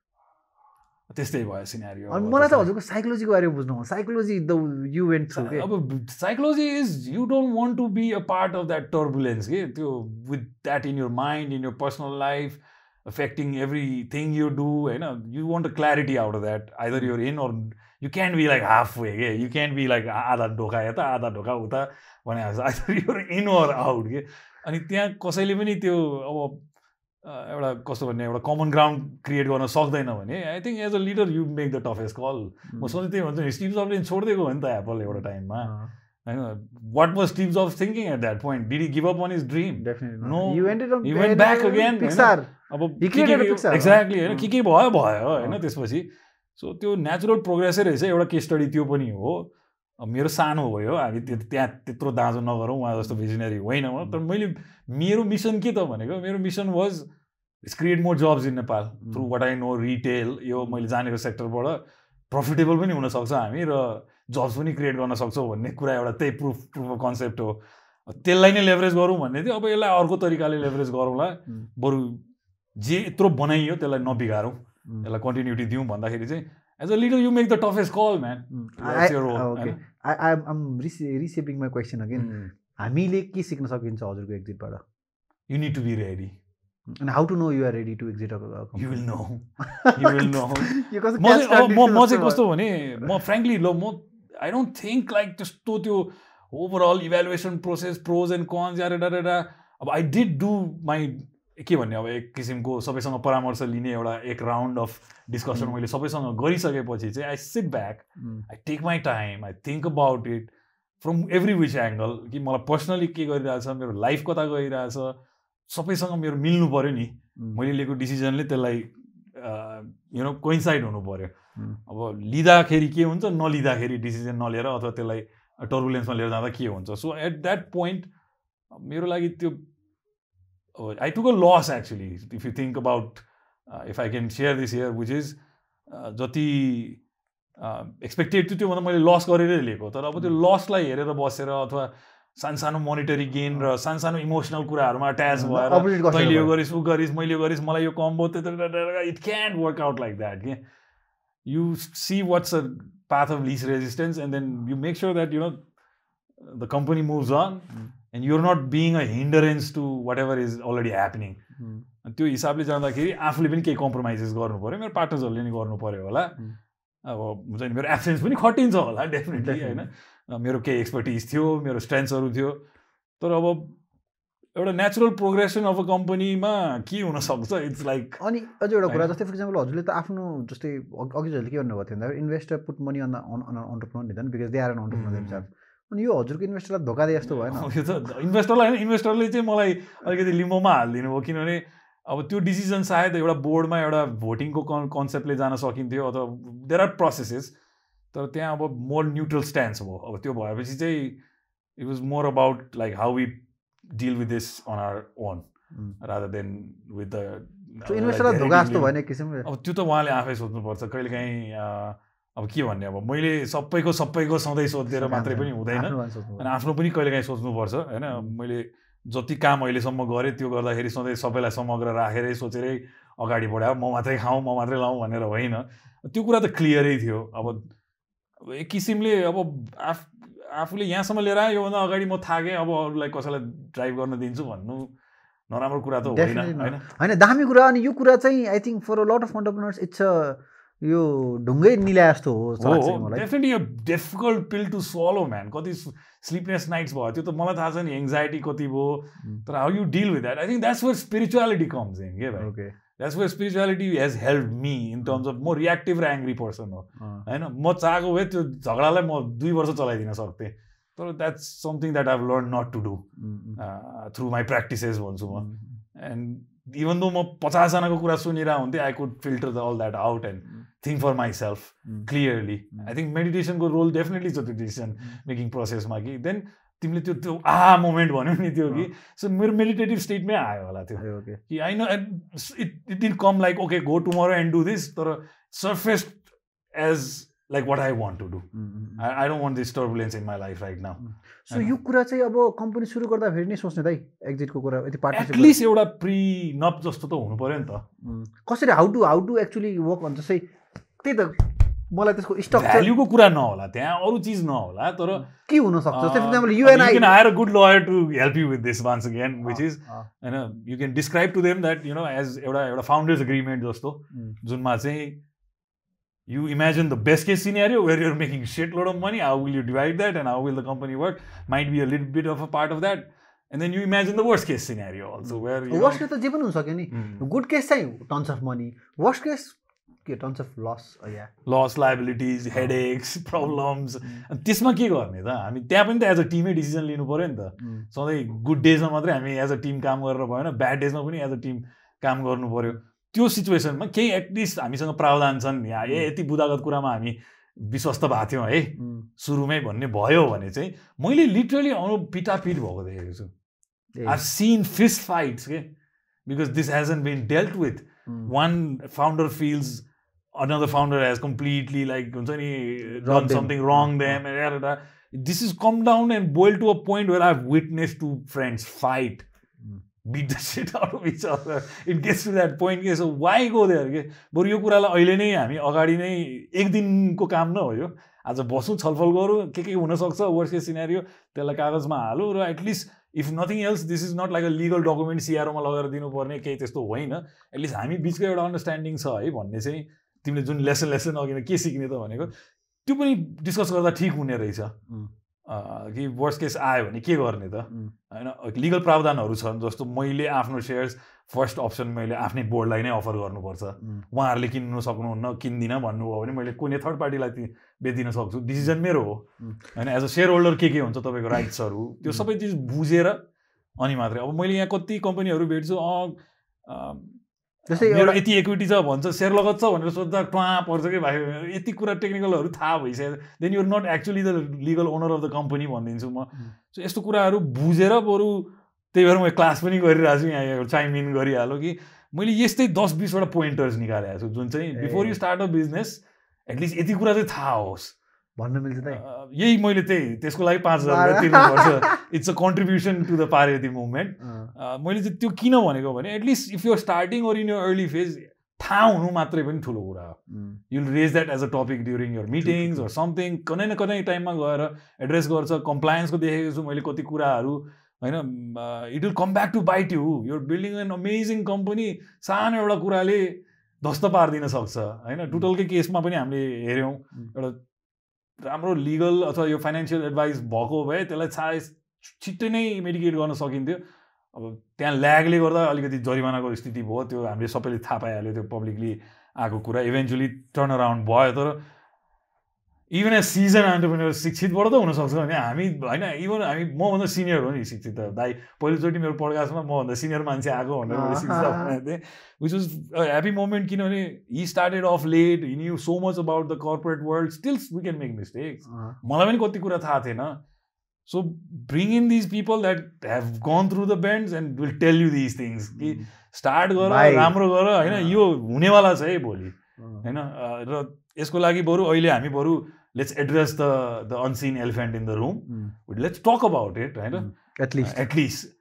त्यस्तै भयो सिनेरियो अनि मलाई त हजुरको साइकोलोजीको बारेमा बुझ्नु psychology the you went through अब psychology is you don't want to be a part of that turbulence कि त्यो with that in your mind in your personal life affecting everything you do होइन you want a clarity out of that either you're in or you can be like half way के यु क्यान बी लाइक आधा ढोका यता आधा ढोका उता भने either you're in or out के अनि त्यहाँ कसैले पनि त्यो अब एउटा कस्तो भन्ने एउटा कमन ग्राउन्ड क्रिएट गर्न सक्दैन भने I think as a leader you make the toughest call म सोच्नु त्यही भन्छु स्टिभ जबले छोडिदिएको हो नि त एप्पल एउटा टाइममा होइन what was Steve Jobs thinking at that point did give up on his dream no अब एक्ज्याक्टली होइन hmm. के के भयो भयो होइन hmm. त्यसपछि सो त्यो नेचुरल प्रोग्रेसै रहेछ एउटा केस स्टडी त्यो पनि हो मेरो सानो भयो हामी त्यो त्यहाँ त्यत्रो दाँजो नगरौँ उहाँ जस्तो भिजनरी होइन म तर मैले मेरो मिसन के त भनेको मेरो mission was it's create more jobs in Nepal through what I know retail यो मैले जानेको सेक्टरबाट प्रफिटेबल पनि हुनसक्छ हामी र जब्स पनि क्रिएट गर्न सक्छौँ भन्ने कुरा एउटा त्यही प्रुफ प्रुफ अफ कन्सेप्ट हो त्यसलाई नै लेभरेज गरौँ भन्ने थियो अब यसलाई अर्को तरिकाले लेभरेज गरौँला hmm. बरु जे यत्रो बनाइयो त्यसलाई नबिगारौँ hmm. यसलाई कन्टिन्युटी दिउँ भन्दाखेरि चाहिँ as a leader you make the toughest call, man. Mm. That's I, ah, your hmm. हामीले के सिक्न सकिन्छ हजुरको एक्जिटबाट you need to be ready and how to know you ready to exit म चाहिँ कस्तो भने म फ्रेङ्कली ल म आई डोन्ट थिङ्क लाइक त्यस्तो त्यो overall evaluation process pros and cons यार अब आई डिड डु माई के भन्ने अब एक किसिमको सबैसँग परामर्श लिने एउटा एक राउन्ड अफ डिस्कसन मैले सबैसँग गरिसकेपछि चाहिँ I sit back I take my time I think about it from every which angle कि मलाई पर्सनली के गरिरहेछ मेरो लाइफ कता गइरहेछ सबैसँग मेरो मिल्नु पऱ्यो नि मैले लिएको डिसिजनले त्यसलाई यु नो कोइन्साइड हुनु पऱ्यो अब लिँदाखेरि के हुन्छ नलिँदाखेरि डिसिजन नलिएर अथवा त्यसलाई टर्बुलेन्समा लिएर जाँदा के हुन्छ सो एट द्याट पोइन्ट मेरो लागि त्यो I took a loss actually, if you think about, uh, if I can share this here, which is जति एक्सपेक्टेड थियो त्योभन्दा मैले लस गरेरै लिएको तर अब त्यो लसलाई हेरेर बसेर अथवा सानसानो मोनिटरी गेन र सानसानो इमोसनल कुराहरूमा अट्याच भएर तैँले यो गरिस् ऊ गरिस् मैले यो गरिस् मलाई यो combo it can work out like that के you see what's a path of least resistance and then you make sure that you know the company moves on and you're not being a hindrance to whatever is already happening त्यो हिसाबले जाँदाखेरि आफूले पनि केही कम्प्रोमाइजेस गर्नु पऱ्यो मेरो पार्टनर्सहरूले नि गर्नु पऱ्यो होला hmm. अब हुन्छ नि मेरो एब्सेन्स पनि खटिन्छ होला डेफिनेटली होइन मेरो केही एक्सपर्टिज थियो मेरो स्ट्रेन्थ्सहरू थियो तर अब एउटा नेचुरल प्रोग्रेसन अफ अ कम्पनीमा के हुनसक्छ इट्स लाइक अनि अझ एउटा कुरा जस्तै फर इक्जाम्पल हजुरले त आफ्नो जस्तै अघि हजुरले के भन्नुभएको थियो भन्दा investor put money on on entrepreneur because they are an entrepreneur अनि यो हजुरको इन्भेस्टरलाई धोका दिए जस्तो भएन यो त इन्भेस्टरलाई होइन इन्भेस्टरले चाहिँ मलाई अलिकति लिम्बोमा हालिदिनु भयो किनभने अब त्यो डिसिजन सायद एउटा बोर्डमा एउटा भोटिङको कन् कन्सेप्टले जान सकिन्थ्यो अथवा देयर आर प्रोसेसेस तर त्यहाँ अब मोर न्युट्रल स्ट्यान्स भयो अब त्यो भएपछि चाहिँ it was more about like how we deal with this on our own rather than with the अब त्यो त उहाँले आफै सोच्नुपर्छ कहिलेकाहीँ अब के भन्ने अब मैले सबैको सबैको सधैँ सोधेर मात्रै पनि हुँदैन अनि आफ्नो पनि कहिलेकाहीँ सोच्नुपर्छ होइन मैले जति काम अहिलेसम्म गरेँ त्यो गर्दाखेरि सधैँ सबैलाई समग्र राखेरै सोचेरै अगाडि बढायो म मात्रै खाउँ म मात्रै लाउँ भनेर होइन त्यो कुरा त क्लियरै थियो अब एक किसिमले अब आफ आफूले यहाँसम्म लिएर आयो योभन्दा अगाडि म थाकेँ अब अरूलाई कसैलाई ड्राइभ गर्न दिन्छु भन्नु नराम्रो कुरा त होइन होइन दामी कुरा अनि यो कुरा चाहिँ I think for a lot of entrepreneurs it's a यो ढुङ्गै निल्या जस्तो हो डेफिनेटली यो difficult pill to swallow man कति स्लिपलेस नाइट्स भयो त्यो त मलाई थाहा छ नि एङ्जाइटी कति भयो तर how you deal with that I think that's where spirituality comes in के भाइ that's where spirituality has help me in terms of म रियाक्टिभ र एङ्ग्री पर्सन हो होइन म चाहेको भए त्यो झगडालाई म दुई वर्ष चलाइदिन सक्थेँ तर that's something that I learn not to do through my practices भन्छु म एन्ड इभन दो म पचासजनाको कुरा सुनिरहेको हुन्थेँ I could filter the all that out and think for myself clearly I think मेडिटेसनको रोल डेफिनेटली छ त्यो डिसिसन मेकिङ प्रोसेसमा कि देन तिमीले त्यो त्यो आ मोमेन्ट भन्यौ नि त्यो कि सो मेरो मेडिटेटिभ स्टेटमै आयो होला त्यो कि I know it it didn't come like okay go tomorrow and do this तर surface as like what I want to do I I don't want this turbulence in my life right now so यो कुरा चाहिँ अब कम्पनी सुरु गर्दाखेरि नै सोच्ने त एक्जिटको कुरा यति पार्ट एटलिस्ट एउटा प्रि नप जस्तो त हुनु पऱ्यो नि त hmm. कसरी how to how to actually work भन्छ जस्तै त्यही त मलाई त्यसको स्टक भ्याल्युको कुरा नहोला त्यहाँ अरू चिज नहोला तर के हुनसक्छ जस्तै for good lawyer to help you with this once again which is होइन you can describe to them that you know as एउटा एउटा फाउन्डर्स एग्रिमेन्ट जस्तो जुनमा चाहिँ you imagine the best case scenario where you're making shit load of money how will you divide that and how will the company work might be a little bit of a part of that and then you imagine the worst case scenario also where worst case त जे पनि हुन सक्यो नि गुड केस चाहिँ tons of money worst case के tons of loss loss liabilities headaches problems अनि त्यसमा के गर्ने त हामी त्यहाँ पनि त एज अ टिमै डिसिजन लिनु पऱ्यो नि त सधैँ गुड डेजमा मात्रै हामी एज अ टिम काम गरेर भएन ब्याड डेजमा पनि एज अ टिम काम गर्नु पऱ्यो त्यो सिचुएसनमा केही एटलिस्ट हामीसँग प्रावधान छन् या ए mm. यति बुदागत कुरामा हामी विश्वस्त भएको थियौँ है mm. सुरुमै भन्ने भयो भने चाहिँ मैले लिटरली अनु पिटापिट भएको देखेको छु आई सिन फिस्ट फाइट्स के because this hasn't been dealt with one founder feels another founder has completely like done something wrong them and this has come down and boiled to a point where I've witnessed two friends fight, beat the shit out of each other. It gets to that point so why go there के बरु यो कुरालाई अहिले नै हामी अगाडि नै एक दिनको काम ke हो यो आज बसौँ छलफल गरौँ के के हुनसक्छ वर्ष सिनेरियो त्यसलाई कागजमा हालौँ र at least if nothing else this is not like a legal document सिआरओमा लगेर दिनुपर्ने केही त्यस्तो होइन एटलिस्ट हामी बिचको एउटा अन्डरस्ट्यान्डिङ छ है भन्ने चाहिँ तिमीले जुन लेसन लेसन अघि के सिक्ने त भनेको त्यो पनि डिस्कस गर्दा ठिक हुने रहेछ कि वर्स केस आयो भने के गर्ने त होइन लिगल प्रावधानहरू छन् जस्तो मैले आफ्नो सेयर्स फर्स्ट अप्सन मैले आफ्नै बोर्डलाई नै अफर गर्नुपर्छ उहाँहरूले किन्नु सक्नुहुन्न किन्दिनँ भन्नुभयो भने मैले कुनै थर्ड पार्टीलाई बेचिदिन सक्छु डिसिजन मेरो हो होइन एज अ सेयर होल्डर के के हुन्छ तपाईँको राइट्सहरू त्यो सबै चिज बुझेर अनि मात्रै अब मैले यहाँ कति कम्पनीहरू भेट्छु जस्तै मेरो यति इक्विटी छ भन्छ सेयर लगत छ भनेर सोद्धा टुवा पर्छ कि भाइ यति कुरा टेक्निकलहरू थाहा भइसकेको then you're not actually the legal owner of the company भनिदिन्छु म सो यस्तो कुराहरू बुझेर बरु त्यही भएर म क्लास पनि गरिरहेको छु यहाँ इन गरिहालो कि मैले यस्तै दस बिसवटा पोइन्टर्स निकालेको छु जुन चाहिँ before you start a business at least यति कुरा चाहिँ थाहा होस् भन्न मिल्छ त यही मैले त्यही त्यसको लागि पाँच हजार तिर्नुपर्छ it's a contribution to the पारेदी मुभमेन्ट मैले चाहिँ त्यो किन भनेको भने at least if you're starting or in your early phase थाहा हुनु मात्रै पनि ठुलो कुरा हो you'll raise that as a topic during your meetings or something कुनै न कुनै टाइममा गएर एड्रेस गर्छ कम्प्लायन्सको देखेको छु मैले कति कुराहरू होइन it will come back to bite you यो बिल्डिङ एन अमेजिङ कम्पनी सानो एउटा कुराले ध्वस्त पारिदिन सक्छ होइन टुटलकै केसमा पनि हामीले हेऱ्यौँ एउटा राम्रो लिगल अथवा यो फाइनेन्सियल एडभाइस भएको भए त्यसलाई चाहे छिट्टै नै मेडिकेट गर्न सकिन्थ्यो अब त्यहाँ ल्यागले गर्दा अलिकति जरिमानाको स्थिति भयो त्यो हामीले सबैले थाहा पाइहाल्यो त्यो पब्लिकली आएको कुरा इभेन्चुली टर्न अराउन्ड भयो तर इभन ए सिजन अन्टरप्रेन्यर शिक्षितबाट त हुनसक्छ भने हामी होइन इभन हामी मभन्दा सिनियर हो नि शिक्षित त दाइ पहिलोचोटि मेरो पड्कासमा मभन्दा सिनियर मान्छे आएको भनेर मैले शिक्षित भनेको थिएँ विच वाज ह्याप्पी मोमेन्ट किनभने he started off late he knew so much about the corporate world still we can make mistakes मलाई पनि कति कुरा थाहा थिएन so bring in these people that have gone through the bands and will tell you these things कि स्टार्ट गर राम्रो गर होइन यो हुनेवाला छ है भोलि होइन र यसको लागि बरु अहिले हामी बरु let's address the the unseen elephant in the room let's talk about it होइन एटलिस्ट एटलिस्ट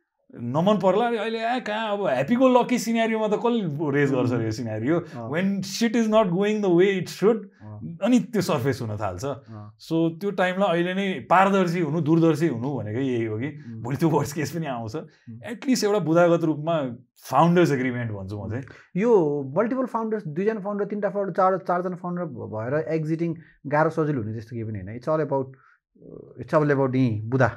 नमन पर्ला अरे अहिले ए कहाँ अब ह्याप्पीको लकी सिनेरियोमा त कसले रेज गर्छ hmm. यो scenario when shit is not going the way it should अनि त्यो सर्फेस हुन थाल्छ सो त्यो टाइममा अहिले नै पारदर्शी हुनु दूरदर्शी हुनु भनेको यही हो कि भोलि त्यो वर्स केस पनि आउँछ एटलिस्ट एउटा बुधागत रूपमा फाउन्डर्स एग्रिमेन्ट भन्छु म चाहिँ यो मल्टिपल फाउन्डर्स दुईजना फाउन्डर तिनवटा फाउन्डर चार चारजना फाउन्डर भएर एक्जिटिङ गाह्रो सजिलो हुने त्यस्तो केही पनि होइन it's all about it's all about Buddha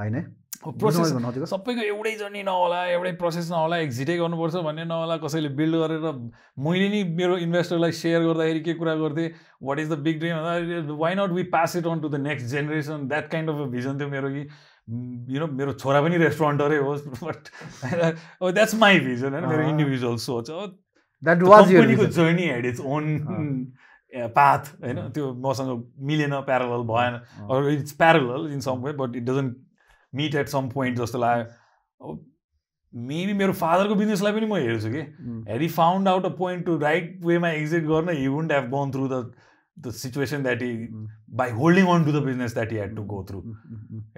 होइन सबैको एउटै जर्नी नहोला एउटै प्रोसेस नहोला एक्जिटै गर्नुपर्छ भन्ने नहोला कसैले बिल्ड गरेर मैले नि मेरो इन्भेस्टरलाई सेयर गर्दाखेरि के कुरा गर्थेँ what is the big dream why not we pass it on to the next generation that kind of a vision थियो मेरो कि यु नो मेरो छोरा पनि रेस्टुरेन्टरै होस् बट द्याट्स माई भिजन होइन मेरो इन्डिभिजुअल सोच द्याट वाज कम्पनीको journey had its own A path, you know, to hmm. million parallel boy, hmm. hmm. or it's parallel in some way, but it doesn't meet at some point. Just like maybe my father's business life anymore years okay? Had he found out a point to right way my exit gone, he wouldn't have gone through the the situation that he by holding on to the business that he had to go through,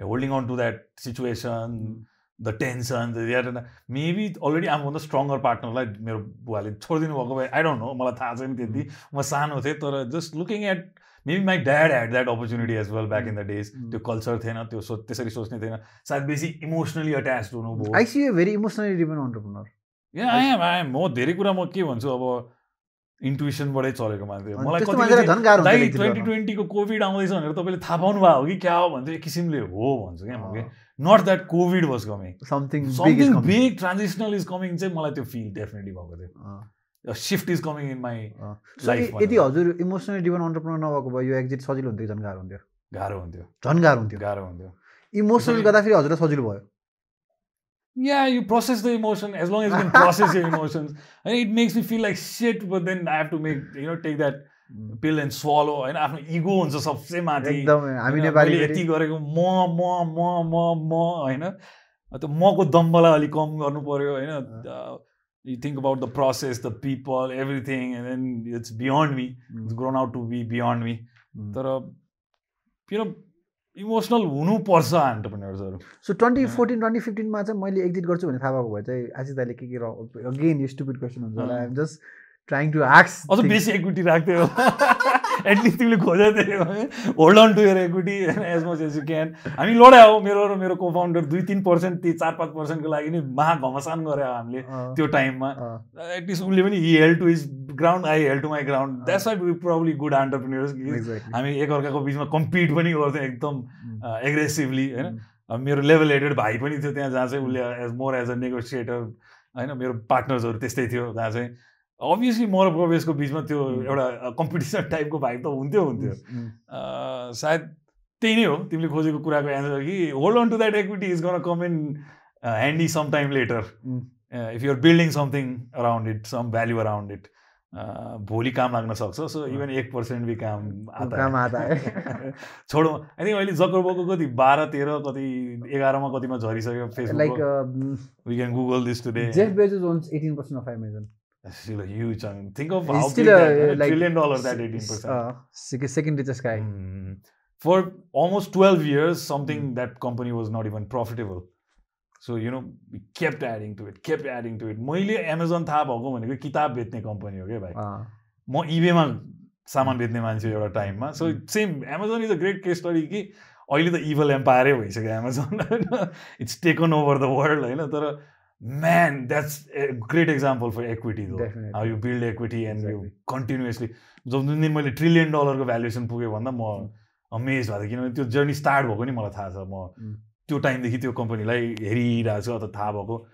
holding on to that situation. The tension the maybe already आफूभन्दा स्ट्रङ्गर पार्टनरलाई मेरो बुवाले छोडिदिनु भएको भए आई डोन्ट नो मलाई थाहा छैन त्यति mm-hmm. म सानो थिएँ तर just looking at maybe my dad had that opportunity as well back in the days त्यो कल्चर थिएन त्यो सो त्यसरी सोच्ने थिएन सायद बेसी इमोसनली अट्याच हुनुभयो I see very emotionally depend entrepreneur यहाँ आएम आएम म धेरै कुरा म के भन्छु अब इन्टुसनबाटै चलेको मान्छे मलाई ट्वेन्टी ट्वेन्टीको कोभिड आउँदैछ भनेर तपाईँले थाहा पाउनु भएको हो कि क्या हो भन्छ एक किसिमले हो भन्छु क्या म not that Covid was coming something something big transactional is coming चाहिँ मलाई त्यो फिल डेफिनेटली भएको थियो shift is coming in my life यदि हजुर इमोसनली डिभन अन्टरप्रिनर नभएको भयो यो एक्जिट सजिलो हुन्थ्यो झन् गाह्रो हुन्थ्यो गाह्रो हुन्थ्यो झन् गाह्रो हुन्थ्यो गाह्रो हुन्थ्यो इमोसनल गर्दाखेरि हजुरलाई सजिलो भयो yeah, you process the emotion as long as you can process your emotions. And it makes me feel like shit, but then I have to make, you know, take that pill and swallow होइन आफ्नो इगो हुन्छ सबसे माथि हामीले यति गरेको म म म म म होइन त्यो मको दम्बलाई अलिक कम गर्नु पऱ्यो होइन you think about the process the people everything and then it's beyond me it's grown out to be beyond me तर यु नो इमोसनल हुनुपर्छ अन्टरप्रिनेर्सहरू सो ट्वेन्टी फोर्टिन ट्वेन्टी फिफ्टिनमा चाहिँ मैले एक्जिट गर्छु भने थाहा भएको भए चाहिँ आशिष के के अगेन यो स्टुपिड क्वेसन हुन्छ होला आइएम जस्ट ट्राइङ टु आक्स अझ बेसी एक्विटी राख्थ्यो एटलिस्ट तिमीले खोजेको थियो hold on to your as much as you can हामी लडा हो मेरो र मेरो कोफाउन्डर दुई तिन पर्सेन्ट ती चार पाँच पर्सेन्टको लागि नि घमसान गरे हामीले त्यो टाइममा एटलिस्ट उसले पनि he held to his ground I held to my ground that's why we probably good entrepreneurs हामी एकअर्काको बिचमा कम्पिट पनि गर्थ्यौँ एकदम एग्रेसिभली होइन मेरो लेभल हेडेड भाइ पनि थियो त्यहाँ जहाँ चाहिँ उसले as more as a negotiator होइन मेरो पार्टनर्सहरू त्यस्तै थियो जहाँ चाहिँ अभियसली म र प्रवेशको बिचमा त्यो hmm. एउटा कम्पिटिसन टाइपको भाइ त हुन्थ्यो हुन्थ्यो hmm, hmm. Uh, सायद त्यही नै हो तिमीले खोजेको कुराको एन्सर कि hold on to that equity is gone come in handy some time later if you're building something around it some value around it भोलि काम लाग्न सक्छ सो इभन एक पर्सेन्ट बी काम काम छोडौँ आई थिङ्क अहिले जकरबको कति बाह्र तेह्र कति एघारमा कतिमा झरिसक्यो Facebook like we can Google this today Jeff Bezos owns eighteen percent of Amazon That's still a huge chunk. Think of how still a, that, like, trillion dollar that 18%. Uh, second richest guy. Mm. For almost 12 years, something mm. that company was not even profitable. So you know keep adding to it keep adding to it मैले एमाजोन थाहा भएको भनेको किताब बेच्ने कम्पनी हो क्या भाइ म इबेमा सामान बेच्ने मान्छे एउटा टाइममा so same Amazon is a great case study कि अहिले त इभल एम्पायरै भइसक्यो एमाजोन होइन it's taken over the world होइन तर man that's a great example for equity though Definitely. how you build equity and exactly. you continuously जब जुन दिन मैले ट्रिलियन डलरको भ्यालुएसन पुगेँ भन्दा म अमेज hmm. भएको थिएँ किनभने त्यो जर्नी स्टार्ट भएको नि मलाई थाहा छ म hmm. त्यो टाइमदेखि त्यो कम्पनीलाई हेरिरहेको छु अथवा थाहा भएको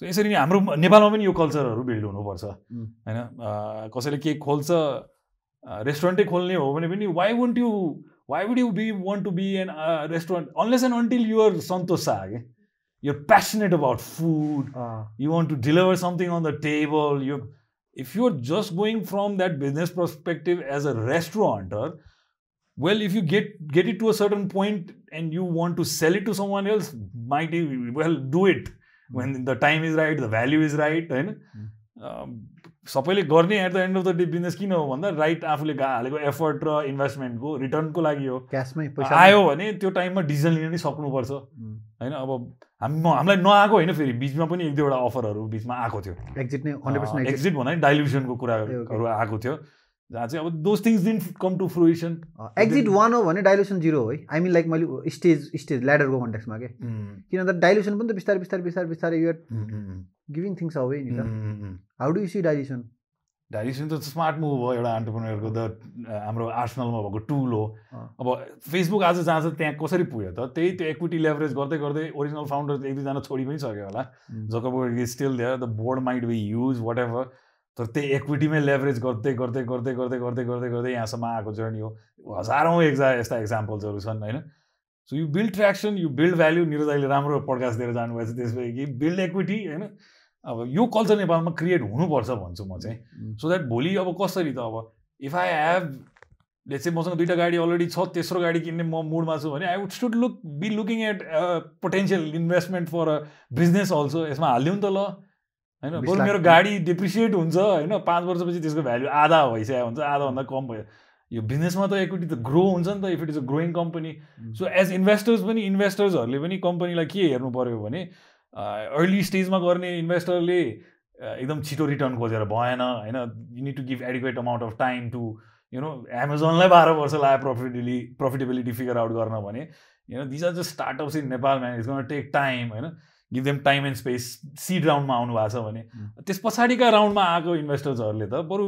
सो यसरी नै हाम्रो नेपालमा पनि यो कल्चरहरू बिल्ड हुनुपर्छ hmm. होइन कसैले केही खोल्छ रेस्टुरेन्टै खोल्ने हो भने पनि why won't you why would you be want to be an restaurant unless and until you're सन्तोष छ क्या You're passionate about food. Uh, you want to deliver something on the table. You, if you're just going from that business perspective as a restaurateur, well, if you get get it to a certain point and you want to sell it to someone else, might well do it when hmm. the time is right, the value is right, and hmm. um, सबैले गर्ने at the end of the day business किन हो भन्दा राइट आफूले हालेको एफर्ट र इन्भेस्टमेन्टको रिटर्नको लागि हो क्यासमै पैसा आयो भने त्यो टाइममा डिसिजन लिन नै सक्नुपर्छ होइन अब हाम हामीलाई नआएको होइन फेरि बिचमा पनि एक दुईवटा अफरहरू बिचमा आएको थियो एक्जिट नै हन्ड्रेड एक्जिट भन्दा डाइल्युसनको कुराहरू आएको थियो जहाँ चाहिँ अब दोज थिङ्स दिन come to fruition exit one हो भने डाइल्युसन जिरो है आई मिन लाइक मैले स्टेज स्टेज ल्याडरको कन्ट्याक्समा के किन त डाइल्युसन पनि त बिस्तारै बिस्तारै बिस्तारै बिस्तारै युआर गिभिङ थिङ्स अवे नि त how do you see dilution direction त स्मार्ट मुभ हो एउटा अन्टरप्रेनरको द uh, हाम्रो आर्सनलमा भएको टुल हो अब फेसबुक आज जहाँ छ त्यहाँ कसरी पुग्यो त त्यही त्यो एक्विटी लेभरेज गर्दै गर्दै ओरिजिनल फाउन्डर एक दुईजना छोडि पनि सक्यो होला Zuckerberg is still there the board might be use whatever तर त्यही एक्विटीमै लेभरेज गर्दै गर्दै गर्दै गर्दै गर्दै गर्दै गर्दै यहाँसम्म आएको जर्नी हो हजारौँ एक्जा यस्ता इक्जाम्पल्सहरू छन् होइन so you build traction you build value Niraj अहिले राम्रो प्रकाश दिएर जानुभएको छ त्यसपछि कि बिल्ड एक्विटी होइन अब यो कल्चर नेपालमा क्रिएट हुनुपर्छ भन्छु म चाहिँ सो द्याट भोलि अब कसरी त अब इफ आई हेभ लेट्स चाहिँ मसँग दुइटा गाडी अलरेडी छ तेस्रो गाडी किन्ने म मुडमा छु भने I would should look be looking at potential investment for a business also यसमा हालिदिउँ त ल होइन बरु मेरो गाडी डिप्रिसिएट हुन्छ होइन पाँच वर्षपछि त्यसको भ्याल्यु आधा भइसकेको हुन्छ आधाभन्दा कम भयो यो बिजनेसमा त इक्विटी त ग्रो हुन्छ नि त if it is a growing company so as investors पनि इन्भेस्टर्सहरूले पनि कम्पनीलाई के हेर्नु पऱ्यो भने अर्ली स्टेजमा गर्ने इन्भेस्टरले एकदम छिटो रिटर्न खोजेर भएन होइन you need to give adequate amount of time to you know एमाजोनलाई बाह्र वर्ष लाग्यो प्रफिटेली प्रफिटेबिलिटी फिगर आउट गर्न भने you know these are just startups in Nepal man it's gone take time होइन give them time and space seed राउन्डमा आउनु भएको छ भने त्यस पछाडिका राउन्डमा आएको इन्भेस्टर्सहरूले त बरु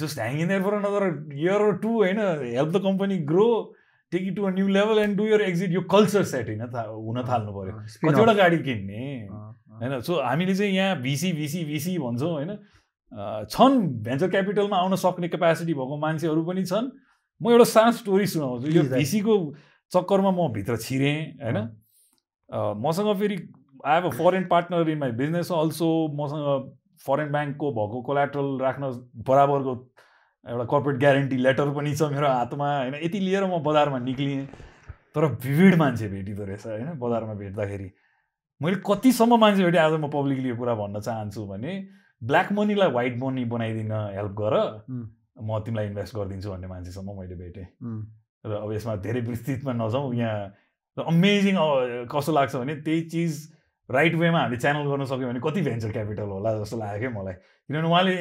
just hang in for another year to होइन help the company grow take it to a new level and do your exit यो कल्चर सेट होइन हुन थाल्नु पऱ्यो कतिवटा गाडी किन्ने होइन सो हामीले चाहिँ यहाँ भिसी भिसी भिसी भन्छौँ होइन छन् भेन्चर क्यापिटलमा आउन सक्ने क्यापासिटी भएको मान्छेहरू पनि छन् म एउटा सानो स्टोरी सुनाउँछु यो भिसीको चक्करमा म भित्र छिरेँ होइन मसँग फेरि I have a foreign partner in my business also मसँग फरेन ब्याङ्कको भएको कोलाट्रल राख्न बराबरको एउटा कर्पोरेट ग्यारेन्टी लेटर पनि छ मेरो हातमा होइन यति लिएर म बजारमा निक्लिएँ तर भिभिड मान्छे भेटिँदो रहेछ होइन बजारमा भेट्दाखेरि मैले कतिसम्म मान्छे भेटेँ आज म पब्लिकली यो कुरा भन्न चाहन्छु भने ब्ल्याक मनीलाई व्हाइट मनी बनाइदिन हेल्प गर म तिमीलाई इन्भेस्ट गरिदिन्छु भन्ने मान्छेसम्म मैले भेटेँ र अब यसमा धेरै विस्तृतमा नजाउँ यहाँ र अमेजिङ कस्तो लाग्छ भने त्यही चिज राइट वेमा हामीले च्यानल गर्न सक्यौँ भने कति भेन्चर क्यापिटल होला जस्तो लाग्यो क्या मलाई किनभने उहाँले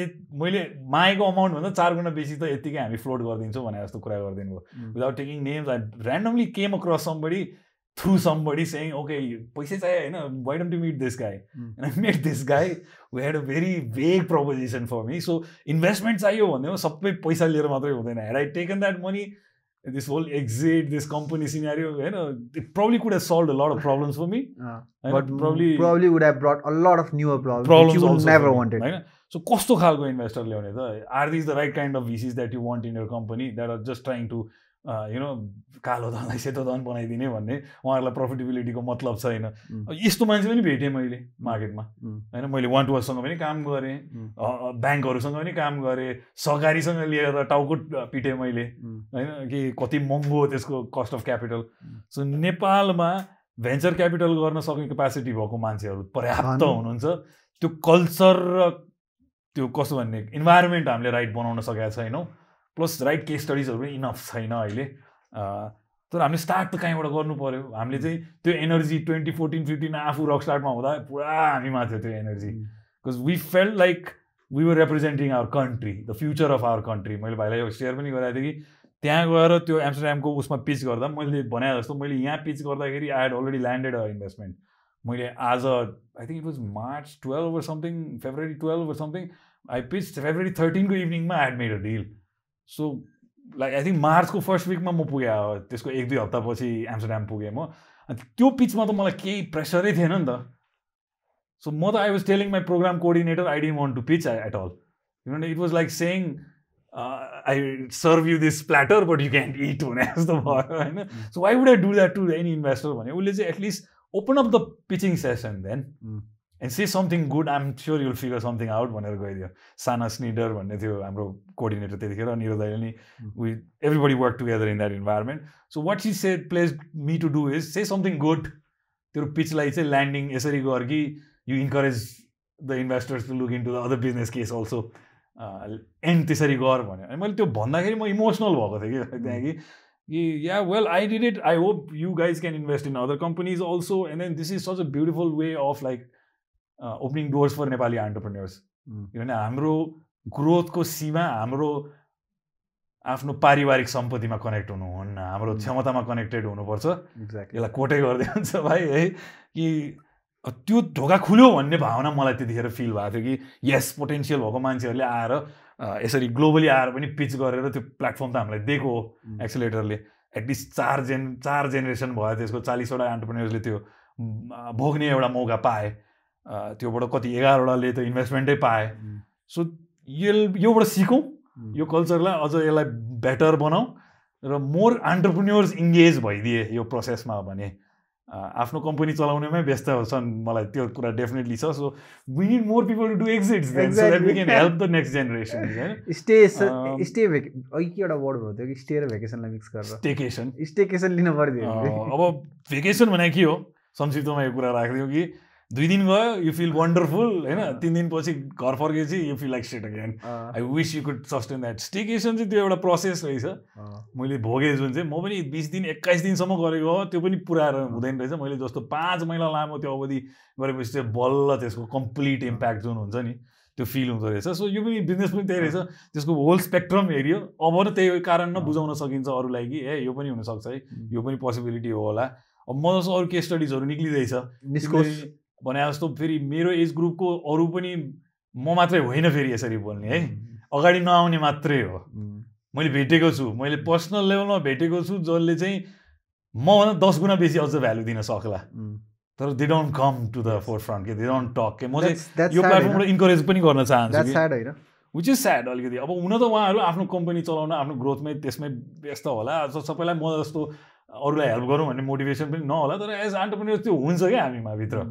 मैले मागेको भन्दा चार गुणा बेसी त यत्तिकै हामी फ्लोट गरिदिन्छौँ भनेर जस्तो कुरा गरिदिनु भयो without taking names I randomly came across somebody through somebody saying okay पैसा चाहियो होइन why don't to meet this guy and I met this guy we had a very vague proposition for me so investment चाहियो भन्यो सबै पैसा लिएर मात्रै हुँदैन had I taken that money this whole exit, this company scenario, you know, it probably could have solved a lot of problems for me. Uh, but probably probably would have brought a lot of newer problems, problems which you would never wanted. So So कस्तो investor इन्भेस्टर ल्याउने the. Are these the right kind of VCs that you want in your company that are just trying to? You know कालो धनलाई सेतो धन बनाइदिने भन्ने उहाँहरूलाई प्रफिटेबिलिटीको मतलब छैन यस्तो मान्छे पनि भेटेँ मैले मार्केटमा होइन मैले वान टु वानसँग पनि काम गरेँ ब्याङ्कहरूसँग पनि काम गरेँ सहकारीसँग लिएर टाउको पिटेँ मैले होइन कि कति महँगो त्यसको कस्ट अफ क्यापिटल सो नेपालमा भेन्चर क्यापिटल गर्न सक्ने क्यापासिटी भएको मान्छेहरू पर्याप्त हुनुहुन्छ त्यो कल्चर र त्यो कसो भन्ने इन्भाइरोमेन्ट हामीले राइट बनाउन सकेका छैनौँ प्लस राइट केस स्टडिजहरू पनि इनफ छैन अहिले तर हामीले स्टार्ट त कहीँबाट गर्नु पऱ्यो हामीले चाहिँ त्यो एनर्जी ट्वेन्टी फोर्टिन फिफ्टिन आफू रक स्टार्टमा हुँदा पुरा हामीमा थियो त्यो energy because we feel like we were representing our country the future of our country मैले भाइलाई सेयर पनि गराएको थिएँ कि त्यहाँ गएर त्यो एम्सटरड्यामको उसमा पिच गर्दा मैले भने जस्तो मैले यहाँ पिच गर्दाखेरि I had already landed a investment मैले आज I think it was March twelve or something February twelve or something I pitch February थर्टिनको इभिनिङमा I had made a deal so like I think मार्चको फर्स्ट विकमा म पुगेँ त्यसको एक दुई हप्तापछि एम्सटर्ड्याम पुगेँ म अनि त्यो पिचमा त मलाई केही प्रेसरै थिएन नि त सो म त I was telling my program coordinator I didn't want to pitch at all किनभने it was like saying I serve you this platter but you can it भने जस्तो भयो होइन so why would I do that to any investor भने उसले चाहिँ at least open up the pitching session then and say something good I'm sure you'll figure something out भनेर गयो त्यो साना स्निडर भन्ने थियो हाम्रो कोअर्डिनेटर त्यतिखेर निरोदाले नि we everybody work together in that environment so what she said please me to do is say something good त्यो पिचलाई चाहिँ ल्यान्डिङ यसरी गर कि you encourage the investors to look into the other business case also and त्यसरी गर भन्यो अनि मैले त्यो भन्दाखेरि म इमोसनल भएको थिएँ कि त्यहाँ कि कि yeah well I did it I hope you guys can invest in other companies also and then this is such a beautiful way of like opening doors for Nepali entrepreneurs किनभने हाम्रो ग्रोथको सीमा हाम्रो आफ्नो पारिवारिक सम्पत्तिमा कनेक्ट हुनुहुन्न हाम्रो hmm. क्षमतामा कनेक्टेड हुनुपर्छ एक्ज्याक्ट यसलाई कोटै गर्दै हुन्छ भाइ है कि त्यो ढोका खुल्यो भन्ने भावना मलाई त्यतिखेर फिल भएको थियो कि यस पोटेन्सियल भएको मान्छेहरूले आएर यसरी ग्लोबली आएर पनि पिच गरेर त्यो प्लेटफर्म त हामीलाई दिएको हो एक्सिलेटरले hmm. एटलिस्ट चार जेन चार जेनेरेसन भयो त्यसको चालिसवटा एन्टरप्रेनियर्सले त्यो भोग्ने एउटा मौका पाए त्योबाट कति एघारवटाले त इन्भेस्टमेन्टै पाए सो यो योबाट सिकौँ यो कल्चरलाई अझ यसलाई बेटर बनाऊ र मोर अन्टरप्रिन्योर्स इङ्गेज भइदिए यो प्रोसेसमा भने आफ्नो कम्पनी चलाउनेमै व्यस्त छन् मलाई त्यो कुरा डेफिनेटली छ so we need more people to do exit help the next generation stay stay एउटा वर्ड भयो कि स्टे र भेकेसनलाई मिक्स गरेर स्टेकेसन स्टेकेसन लिनु पर्थ्यो अब भेकेसन भनेको के हो संक्षिप्तमा यो कुरा राखिदियो कि दुई दिन गयो यु फिल वन्डरफुल होइन तिन दिनपछि घर फर्केपछि you feel like state again I wish you could sustain that स्टिकेसन चाहिँ त्यो एउटा प्रोसेस रहेछ मैले भोगेँ जुन चाहिँ म पनि बिस दिन एक्काइस दिनसम्म गरेको हो त्यो पनि पुरा हुँदैन रहेछ मैले जस्तो पाँच महिना लामो त्यो अवधि गरेपछि चाहिँ बल्ल त्यसको कम्प्लिट इम्प्याक्ट जुन हुन्छ नि त्यो फिल हुँदो रहेछ सो यो पनि बिजनेस पनि त्यही रहेछ त्यसको होल स्पेक्ट्रम हेऱ्यो अब न त्यही कारण न बुझाउन सकिन्छ अरूलाई कि ए यो पनि हुनसक्छ है यो पनि पोसिबिलिटी हो होला अब म जस्तो अरू केस स्टडिजहरू निस्कोस भने जस्तो फेरि मेरो एज ग्रुपको अरू पनि म मात्रै होइन फेरि यसरी बोल्ने है अगाडि नआउने मात्रै हो मैले भेटेको छु मैले पर्सनल लेभलमा भेटेको छु जसले चाहिँ मभन्दा दस गुणा बेसी अझ भ्यालु दिन सक्ला तर they don't come to the forefront के दे डोन्ट टक के म चाहिँ यो प्लेटफर्मबाट इन्करेज पनि गर्न चाहन्छु विच इज स्याड अलिकति अब हुन त उहाँहरू आफ्नो कम्पनी चलाउन आफ्नो ग्रोथमै त्यसमै व्यस्त होला सबैलाई म जस्तो अरूलाई हेल्प गरौँ भन्ने मोटिभेसन पनि नहोला तर एज आन्टरप्रेन्यर त्यो हुन्छ क्या हामीमा भित्र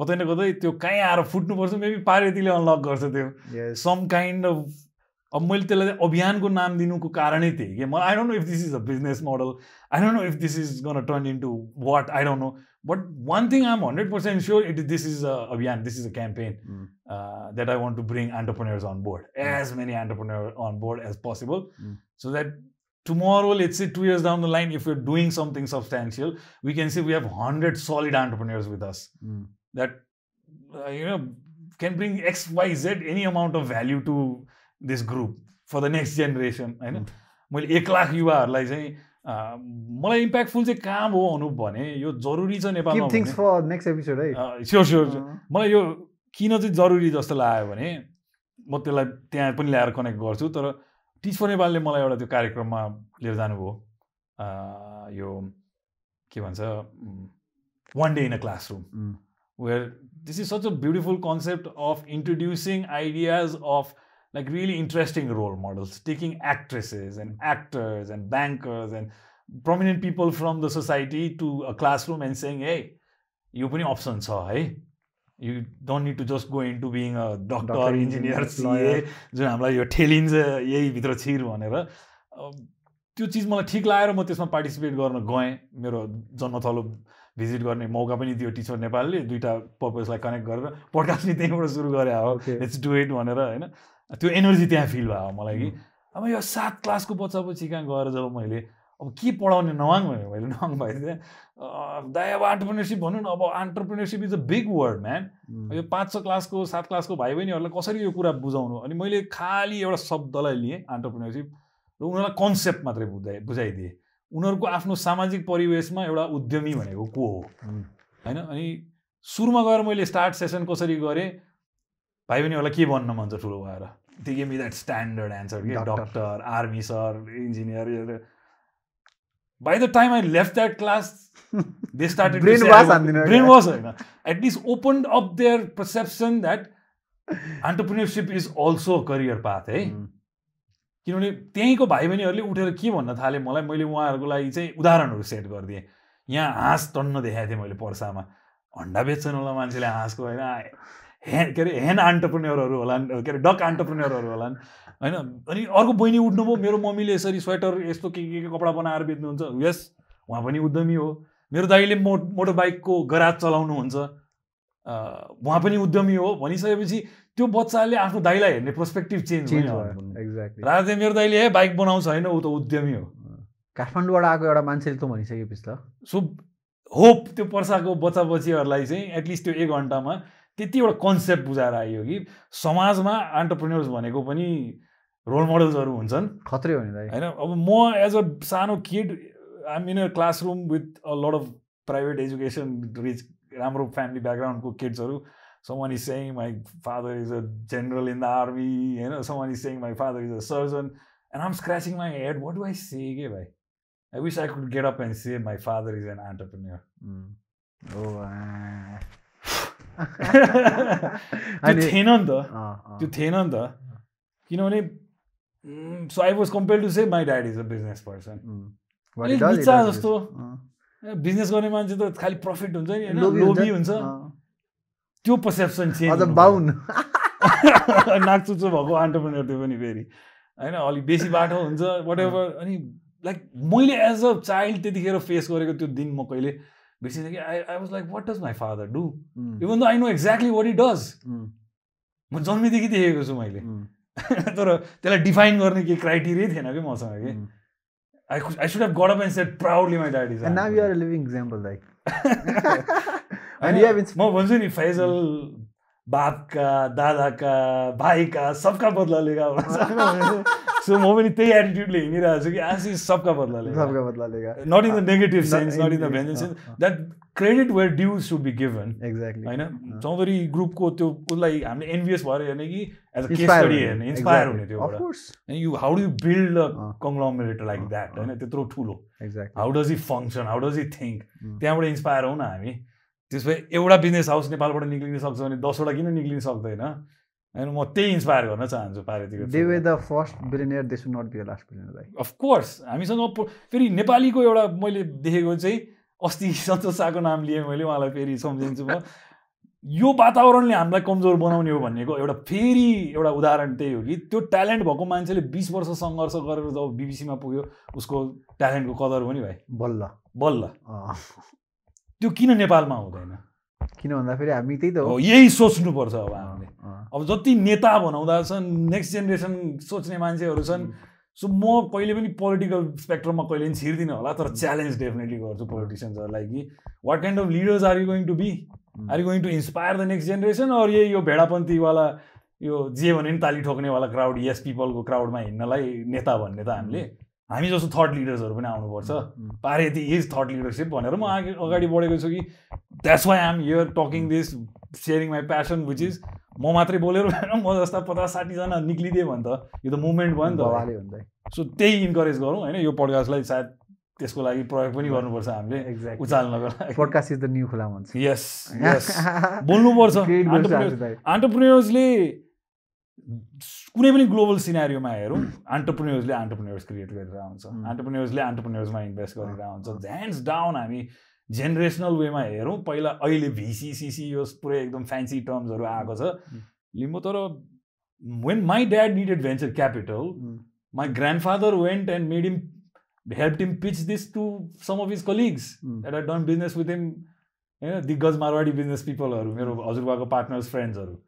कतै न कतै त्यो कहीँ आएर फुट्नुपर्छ मेबी पारेतीले अनलक गर्छ त्यो सम काइन्ड अफ अब मैले त्यसलाई अभियानको नाम दिनुको कारणै त्यही कि मलाई I don't know if this is a business model I don't know if this is gone turn into what I don't know but one thing I'm hundred percent sure it this is a अभियान this is a campaign that I want to bring entrepreneurs on board as many entrepreneur on board as possible so that tomorrow, let's say two years down the line, if we're doing something substantial, we can say we have 100 solid entrepreneurs with us. Mm. that uh, you know can bring X, Y, Z any amount of value to this group for the next generation होइन मैले एक लाख युवाहरूलाई चाहिँ मलाई इम्प्याक्टफुल चाहिँ काम हो अनुप भने यो जरुरी छ नेपालमा स्योर स्योर मलाई यो किन चाहिँ जरुरी जस्तो लाग्यो भने म त्यसलाई त्यहाँ पनि ल्याएर कनेक्ट गर्छु तर टिच फर नेपालले मलाई एउटा त्यो कार्यक्रममा लिएर जानुभयो यो के भन्छ one day in a classroom where this is such a beautiful concept of introducing ideas of like really interesting role models, taking actresses and actors and bankers and prominent people from the society to a classroom and saying, hey, you पनि option छ है you don't need to just go into being a doctor engineer CA जुन हामीलाई यो ठेलिन्छ यही भित्र छिर भनेर त्यो चिज मलाई ठिक लागेर म त्यसमा पार्टिसिपेट गर्न गएँ मेरो जन्मथलो भिजिट गर्ने मौका पनि दियो टिचर नेपालले दुइटा पर्पजलाई कनेक्ट गरेर पडकास्ट नि त्यहीँबाट सुरु गरे हो इट्स डु इट भनेर होइन त्यो एनर्जी त्यहाँ फिल भयो मलाई कि mm. अब यो सात क्लासको बच्चा पछि कहाँ गएर जब मैले अब के पढाउने नवाङ भने मैले नवाङ भाइ त्यहाँ दाइ अब अन्टरप्रिनेरसिप भनौँ न अब entrepreneurship is a big word man यो पाँच छ क्लासको सात क्लासको भाइ बहिनीहरूलाई कसरी यो कुरा बुझाउनु अनि मैले खालि एउटा शब्दलाई लिएँ अन्टरप्रिनेरसिप र उनीहरूलाई कन्सेप्ट मात्रै बुझाइ बुझाइदिएँ उनीहरूको आफ्नो सामाजिक परिवेशमा एउटा उद्यमी भनेको को हो होइन अनि सुरुमा गएर मैले स्टार्ट सेसन कसरी गरेँ भाइ बहिनीहरूलाई के भन्न मन छ ठुलो भएर त्यो game is that standard answer कि doctor army sir engineer by the time I left that class they started brain was होइन at least open up their perception that entrepreneurship is also career path है किनभने त्यहीँको भाइ बहिनीहरूले उठेर के भन्न थालेँ मलाई मैले उहाँहरूको लागि चाहिँ उदाहरणहरू सेट गरिदिएँ यहाँ हाँस टन्न देखाएको थिएँ मैले पर्सामा हन्डा होला मान्छेले हाँसको होइन हेन के अरे हेन अन्टरप्रेन्यरहरू होला के अरे डक अन्टरप्रेन्यरहरू होलान् होइन अनि अर्को बहिनी उठ्नुभयो मेरो मम्मीले यसरी स्वेटर यस्तो के के कपडा बनाएर बेच्नुहुन्छ यस उहाँ पनि उद्यमी हो मेरो दाइले मो मोटरबाइकको गराज चलाउनुहुन्छ उहाँ पनि उद्यमी हो भनिसकेपछि त्यो बच्चाले आफ्नो दाइलाई हेर्ने पर्सपेक्टिभ चेन्ज भयो एक्ज्याक्टली राजा मेरो दाइले है बाइक बनाउँछ होइन ऊ त उद्यमी हो काठमाडौँबाट आएको एउटा मान्छेले त भनिसकेपछि त सो होप त्यो पर्साको बच्चा बच्चीहरूलाई चाहिँ एटलिस्ट त्यो एक घन्टामा त्यति एउटा कन्सेप्ट बुझाएर आइयो कि समाजमा अन्टरप्रेन्योर्स भनेको पनि रोल मोडल्सहरू हुन्छन् खत्रै हो होइन अब म एज अ सानो kid I'm in a classroom with a lot of private education rich राम्रो फ्यामिली ब्याकग्राउन्डको किड्सहरू someone is saying my father is a general in the army होइन someone is saying my father is a surgeon and um scratching my head what do I say के भाइ I wish I could get up and say my father is an entrepreneur त्यो थिएन नि त त्यो थिएन नि त किनभने so I was compare to say my dad is a business person जस्तो बिजनेस गर्ने मान्छे त खालि प्रफिट हुन्छ नि लोभी हुन्छ त्यो पर्सेप्सन चेन्ज बाहुन नाकचुचो भएको अन्टरप्रेनर त्यो पनि फेरि होइन अलिक बेसी बाटो हुन्छ वाट एभर अनि लाइक मैले एज अ चाइल्ड त्यतिखेर फेस गरेको त्यो दिन म कहिले बिर्सिनँ कि I I was like what does my father do even the I know exactly what it does म जन्मेदेखि देखेको छु मैले तर त्यसलाई डिफाइन गर्ने केही क्राइटेरियै थिएन कि मसँग कि I, could, I should have got up and said proudly, my dad is. And now you are a living example, like. and you have inspired. No, Faisal बापका दादाका भाइका सबका बदला लिएगा सो म पनि त्यही एटिट्युडले हिँडिरहेको छु कि आस सबका बदला लिएगा सबका बदला लिएगा not in the negative sense not in the vengeance sense that credit where due should be given exactly होइन चौधरी ग्रुपको त्यो उसलाई हामीले एनबिएस भएर हेर्ने कि एज अ केस स्टडी हेर्ने इन्सपायर हुने त्यो you how do build a conglomerate like that होइन त्यत्रो ठुलो how does he function how does he think त्यहाँबाट इन्सपायर हौ न हामी त्यसपछि एउटा बिजनेस हाउस नेपालबाट निक्लिन सक्छ भने दसवटा किन निक्लिन सक्दैन होइन म त्यही इन्सपायर गर्न चाहन्छु पारेतिर अफकोर्स हामीसँग फेरि नेपालीको एउटा मैले देखेको चाहिँ अस्ति सन्तोष शाहको नाम लिएँ मैले उहाँलाई फेरि सम्झिन्छु म यो वातावरणले हामीलाई कमजोर बनाउने हो भन्नेको एउटा फेरि एउटा उदाहरण त्यही हो कि त्यो ट्यालेन्ट भएको मान्छेले बिस वर्ष सङ्घर्ष गरेर जब बिबिसीमा पुग्यो उसको ट्यालेन्टको कदर हो नि भाइ बल्ल बल्ल त्यो किन नेपालमा हुँदैन किन भन्दाखेरि हामी त्यही त हो यही सोच्नुपर्छ अब हामीले अब जति नेता बनाउँदा छन् नेक्स्ट जेनेरेसन सोच्ने मान्छेहरू छन् सो म कहिले पनि पोलिटिकल स्पेक्ट्रममा कहिले पनि छिर्दिनँ होला तर च्यालेन्ज डेफिनेटली गर्छु पोलिटिसियन्सहरूलाई कि what kind of leaders are you going to be are you going to inspire the next generation or यही यो भेडापन्थीवाला यो जे भने पनि ताली ठोक्नेवाला क्राउड यस पिपलको क्राउडमा हिँड्नलाई नेता भन्ने त हामीले हामी जस्तो थर्ड लिडर्सहरू पनि आउनुपर्छ पारे दि इज थर्ड लिडरसिप भनेर म आगे अगाडि बढेको छु कि that's why I'm here talking this sharing my passion which is म मात्रै बोलेर भएन म जस्ता पचास साठीजना निक्लिदिएँ भने त यो त मुभमेन्ट भयो नि त सो त्यही इन्करेज गरौँ होइन यो पडकास्टलाई सायद त्यसको लागि प्रयोग पनि गर्नुपर्छ हामीले एक्ज्याक्ट उचाल्नको लागि पडकास्ट इज द न्यू खुला भन्छ यस यस बोल्नुपर्छ आन्टरप्रिन्योर्सले कुनै पनि ग्लोबल सिनारीमा हेरौँ अन्टरप्रिन्यर्सले अन्टरप्रिन्यर्स क्रिएट गरेर आउँछ अन्टरप्रिन्यर्सले अन्टरप्रिन्यर्समा इन्भेस्ट गरेर आउँछ ह्यान्ड्स डाउन हामी जेनेरेसनल वेमा हेरौँ पहिला अहिले भिसिसिसी यो पुरै एकदम फ्यान्सी टर्म्सहरू आएको छ लिम्बो तर when my dad need venture capital my grand father went and made him help team pitch this to some of his colleagues at are done business with him होइन दिग्गज मारवाडी बिजनेस पिपलहरू मेरो हजुरबाको पार्टनर्स फ्रेन्ड्सहरू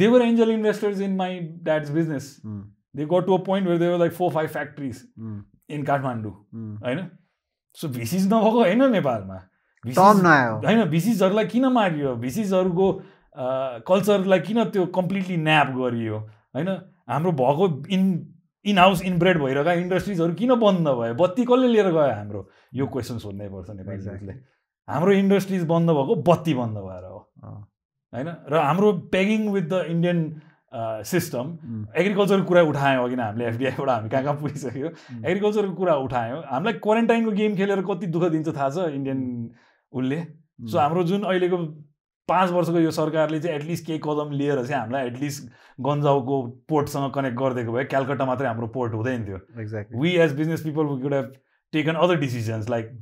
they were angel investors in my dad's business they hmm. They to a point point where there were like four five factories mm. होइन सो भिसिज नभएको होइन नेपालमा होइन भिसिजहरूलाई किन मारियो भिसिजहरूको कल्चरलाई किन त्यो कम्प्लिटली न्याप गरियो होइन हाम्रो भएको इन इन हाउस इनब्रेड भइरहेका इन्डस्ट्रिजहरू किन बन्द भयो बत्ती कसले लिएर गयो हाम्रो यो क्वेसन सोध्नै पर्छ नेपालीले हाम्रो इन्डस्ट्रिज बन्द भएको बत्ती बन्द भएर होइन र हाम्रो pegging with the Indian system एग्रिकल्चरको कुरा उठायौँ अघि नै हामीले एफडिआईबाट हामी कहाँ कहाँ पुगिसक्यो एग्रिकल्चरको कुरा उठायौँ हामीलाई क्वारेन्टाइनको गेम खेलेर कति दुःख दिन्छ थाहा छ इन्डियन उसले सो हाम्रो जुन अहिलेको पाँच वर्षको यो सरकारले चाहिँ एटलिस्ट केही कदम लिएर चाहिँ हामीलाई एटलिस्ट गन्जाउको पोर्टसँग कनेक्ट गरिदिएको भए क्यालकट्टा मात्रै हाम्रो पोर्ट हुँदैन थियो exact we as business people would have taken other decisions like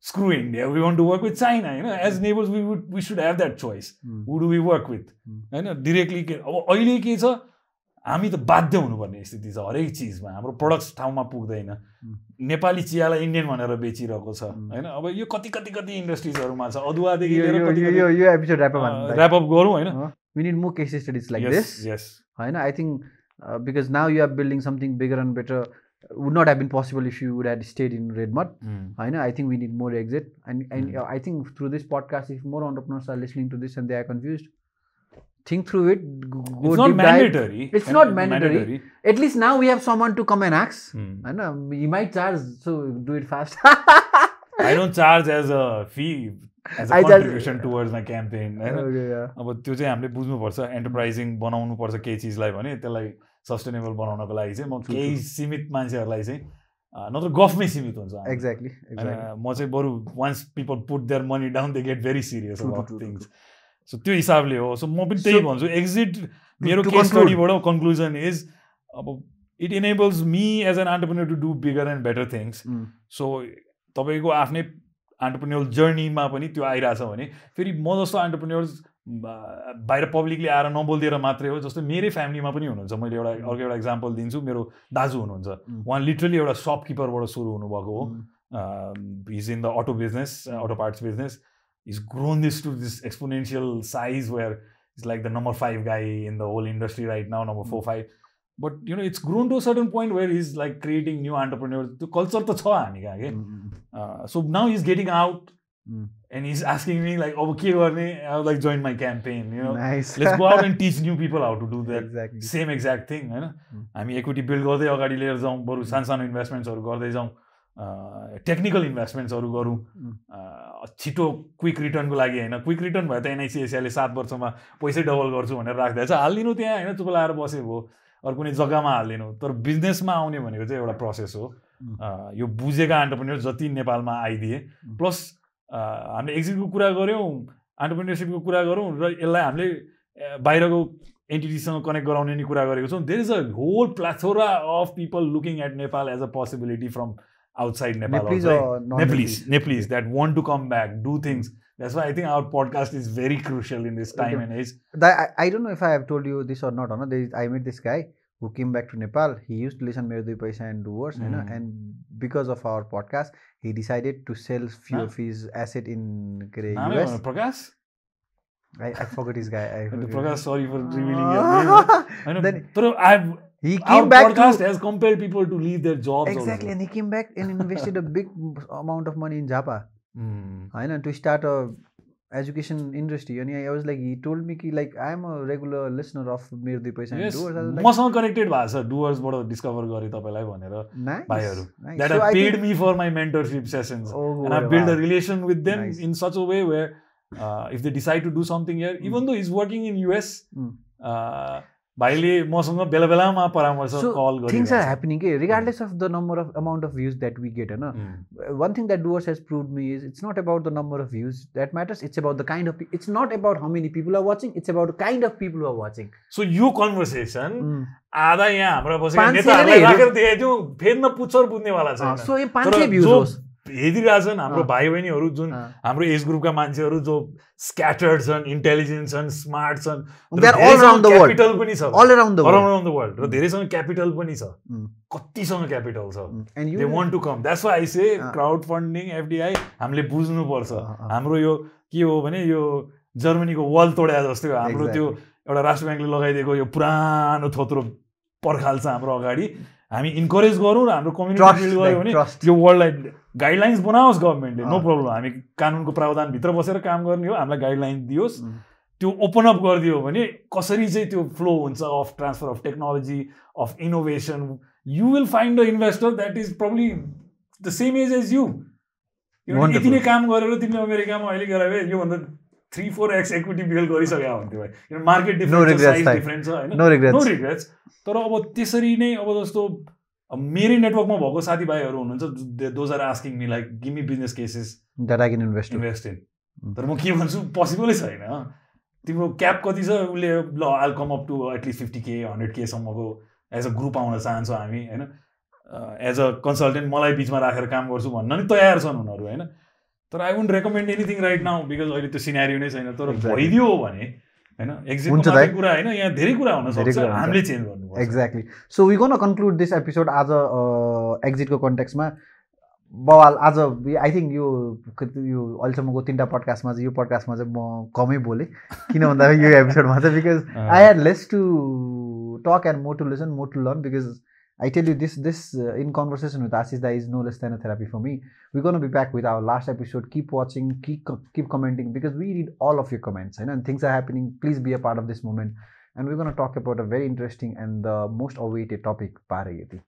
screw India, we want to work with China. You know, as neighbors, we would we should have that choice. Who do we work with? Directly, होइन mm. डिरेक्टली के अब अहिले के छ हामी त बाध्य हुनुपर्ने स्थिति छ हरेक चिजमा हाम्रो प्रडक्ट्स ठाउँमा पुग्दैन mm. नेपाली चियालाई इन्डियन भनेर बेचिरहेको छ होइन अब यो कति कति कति इन्डस्ट्रिजहरूमा छ अदुवादेखि ऱ्यापअप गरौँ होइन we need more case studies like this yes i know i think because now you are building something bigger and better would not have been possible if you would had stayed in Redmond होइन I think we more exit and and I think through this podcast if more entrepreneurs are listening to this and they are confuse think through it go it's not mandatory at least now we have someone to come and X होइन you might charge so do it fast I don't charge as a fee as a towards my campaign होइन अब त्यो चाहिँ हामीले बुझ्नुपर्छ एन्टरप्राइजिङ बनाउनुपर्छ केही चिजलाई भने त्यसलाई सस्टेनेबल बनाउनको लागि चाहिँ म केही सीमित मान्छेहरूलाई चाहिँ नत्र गफमै सीमित हुन्छ एक्ज्याक्टली म चाहिँ बरु once people put their money down they get very serious things so त्यो हिसाबले हो सो म पनि त्यही भन्छु एक्जिट मेरो केस स्टडीबाट कन्क्लुजन इज अब it enables me as an entrepreneur to do bigger and better things so तपाईँको आफ्नै अन्टरप्रिन्यर जर्नीमा पनि त्यो आइरहेछ भने फेरि म जस्तो अन्टरप्रिन्यर्स बाहिर पब्लिकले आएर नबोलिदिएर मात्रै हो जस्तो मेरै फ्यामिलीमा पनि हुनुहुन्छ मैले एउटा अर्को एउटा इक्जाम्पल दिन्छु मेरो दाजु हुनुहुन्छ उहाँ लिटरली एउटा सपकिपरबाट सुरु हुनुभएको हो his in the auto business auto parts business is grown this to this exponential size where is like the number five guy in the whole industry right now number four five but you know it's grown to certain point where is like creating new entrepreneur त्यो कल्चर त छ हामी कहाँ के so now is getting out and is asking me like अब के गर्ने I like join my campaign you know let's go out and teach new people how to do that same exact thing होइन हामी इक्विटी बिल्ड गर्दै अगाडि लिएर जाउँ बरु सानो सानो इन्भेस्टमेन्ट्सहरू गर्दै जाउँ टेक्निकल इन्भेस्टमेन्ट्सहरू गरौँ छिटो क्विक रिटर्नको लागि होइन क्विक रिटर्न भयो त एनआइसी एसियाले सात वर्षमा पैसै डबल गर्छु भनेर राख्दा चाहिँ हालिदिनु त्यहाँ होइन चुप लगाएर बसेको हो अरू कुनै जग्गामा हालिदिनु तर बिजनेसमा आउने भनेको चाहिँ एउटा प्रोसेस हो यो बुझेका एन्टरप्रेन्यर जति नेपालमा आइदिए प्लस हामीले एक्जिटको कुरा गऱ्यौँ अन्टरप्रेनियरसिपको कुरा गरौँ र यसलाई हामीले बाहिरको एन्टिटीसँग कनेक्ट गराउने नि कुरा गरेको छौँ there is a whole plethora of people looking at Nepal as a possibility from outside Nepal Nepalese that want to come back do things that's why think our podcast is very crucial in this time as I I I know if told this this who came back to Nepal, he used to listen Mero Paisa and do mm. you know, hmm. and because of our podcast, he decided to sell few nah. of his asset in Kare, nah, US. Prakash? I, I forgot his guy. I forgot. Prakash, sorry for revealing your name. I know. Then, but I've he came Our back podcast to, has compelled people to leave their jobs exactly also. and he came back and invested a big amount of money in japa mm. I know, to start a education industry अनि I was like he told me कि like I am a regular listener of मेरो दुई पैसा मसँग कनेक्टेड भएको छ डुवर्सबाट डिस्कभर गरेँ तपाईँलाई भनेर भाइहरू that I paid me for my mentorship sessions and I build a relation with them in such a way where if they decide to do something here even though is working in US भाइले मसँग बेला बेलामा परामर्श कल थिङ्स आर ह्यापनिङ के regardless of the number of amount of views that we get होइन one thing that doers has prove me is it's not about the number of views that matters it's about the kind of it's not about how many people are watching it's about kind of people are watching so यो कन्भर्सेसन mm. आधा यहाँ हाम्रो बसेको नेताहरूलाई राखेर देखेको थियौँ फेर्न पुच्छर बुझ्नेवाला छ सो यो पाँच सय भ्युज होस् हेरिरहेछन् हाम्रो भाइ बहिनीहरू जुन हाम्रो एज ग्रुपका मान्छेहरू जो स्क्याटर्ड छन् इन्टेलिजेन्ट छन् स्मार्ट छन् क्यापिटल पनि छ द वर्ल्ड र mm। धेरैसँग क्यापिटल पनि छ mm। कतिसँग क्यापिटल छ they want to come that's I say crowd funding FDI हामीले बुझ्नुपर्छ हाम्रो यो के हो भने यो जर्मनीको वाल तोड्या जस्तै हाम्रो त्यो एउटा राष्ट्र ब्याङ्कले लगाइदिएको यो पुरानो थोत्रो पर्खाल छ हाम्रो अगाडि हामी इन्करेज गरौँ र हाम्रो कम्युनिटी बिल्ड गऱ्यो भने यो वर्ल्डलाई गाइडलाइन्स बनाओस् गभर्मेन्टले नो प्रब्लम हामी कानुनको प्रावधानभित्र बसेर काम गर्ने हो हामीलाई गाइडलाइन दियोस् mm. त्यो ओपन अप गरिदियो भने कसरी चाहिँ त्यो फ्लो हुन्छ of transfer of technology of innovation you will find a investor that is problem the same as as you यति नै काम गरेर तिमीले अमेरिकामा अहिले गएर योभन्दा three four X equity bill गरिसक्यो हुन्थ्यो भाइ किन मार्केट डिफ्रेन्ट छ होइन नो रिग्रेट्स तर अब त्यसरी नै अब जस्तो मेरै नेटवर्कमा भएको साथीभाइहरू हुनुहुन्छ those are asking me like gimme business cases invest invest in तर म के भन्छु पोसिबलै छैन तिम्रो क्याप कति छ उसले ल all come up to at least fifty K hundred केसम्मको एज अ ग्रुप आउन चाहन्छौँ हामी होइन एज अ कन्सल्टेन्ट मलाई बिचमा राखेर काम गर्छु भन्न नि तयार छन् उनीहरू होइन तर I won't recommend anything right now because अहिले त्यो सिनेरी नै छैन तर भइदियो भने होइन exactly so we gonna conclude this episode आज एक्जिटको कन्टेक्स्टमा बवाल आज आई थिङ्क यो यो अहिलेसम्मको तिनवटा पडकास्टमा चाहिँ यो पडकास्टमा चाहिँ म कमै बोलेँ किन भन्दाखेरि यो एपिसोडमा चाहिँ because I had less to talk and more to listen more to learn because I tell you this this uh, in conversation with Ashish that is no less than a therapy for me. We're gonna be back with our last episode. Keep watching, keep keep commenting because we read all of your comments and, and things are happening. Please be a part of this moment. And we're gonna talk about a very interesting and the uh, most awaited topic, Parayati.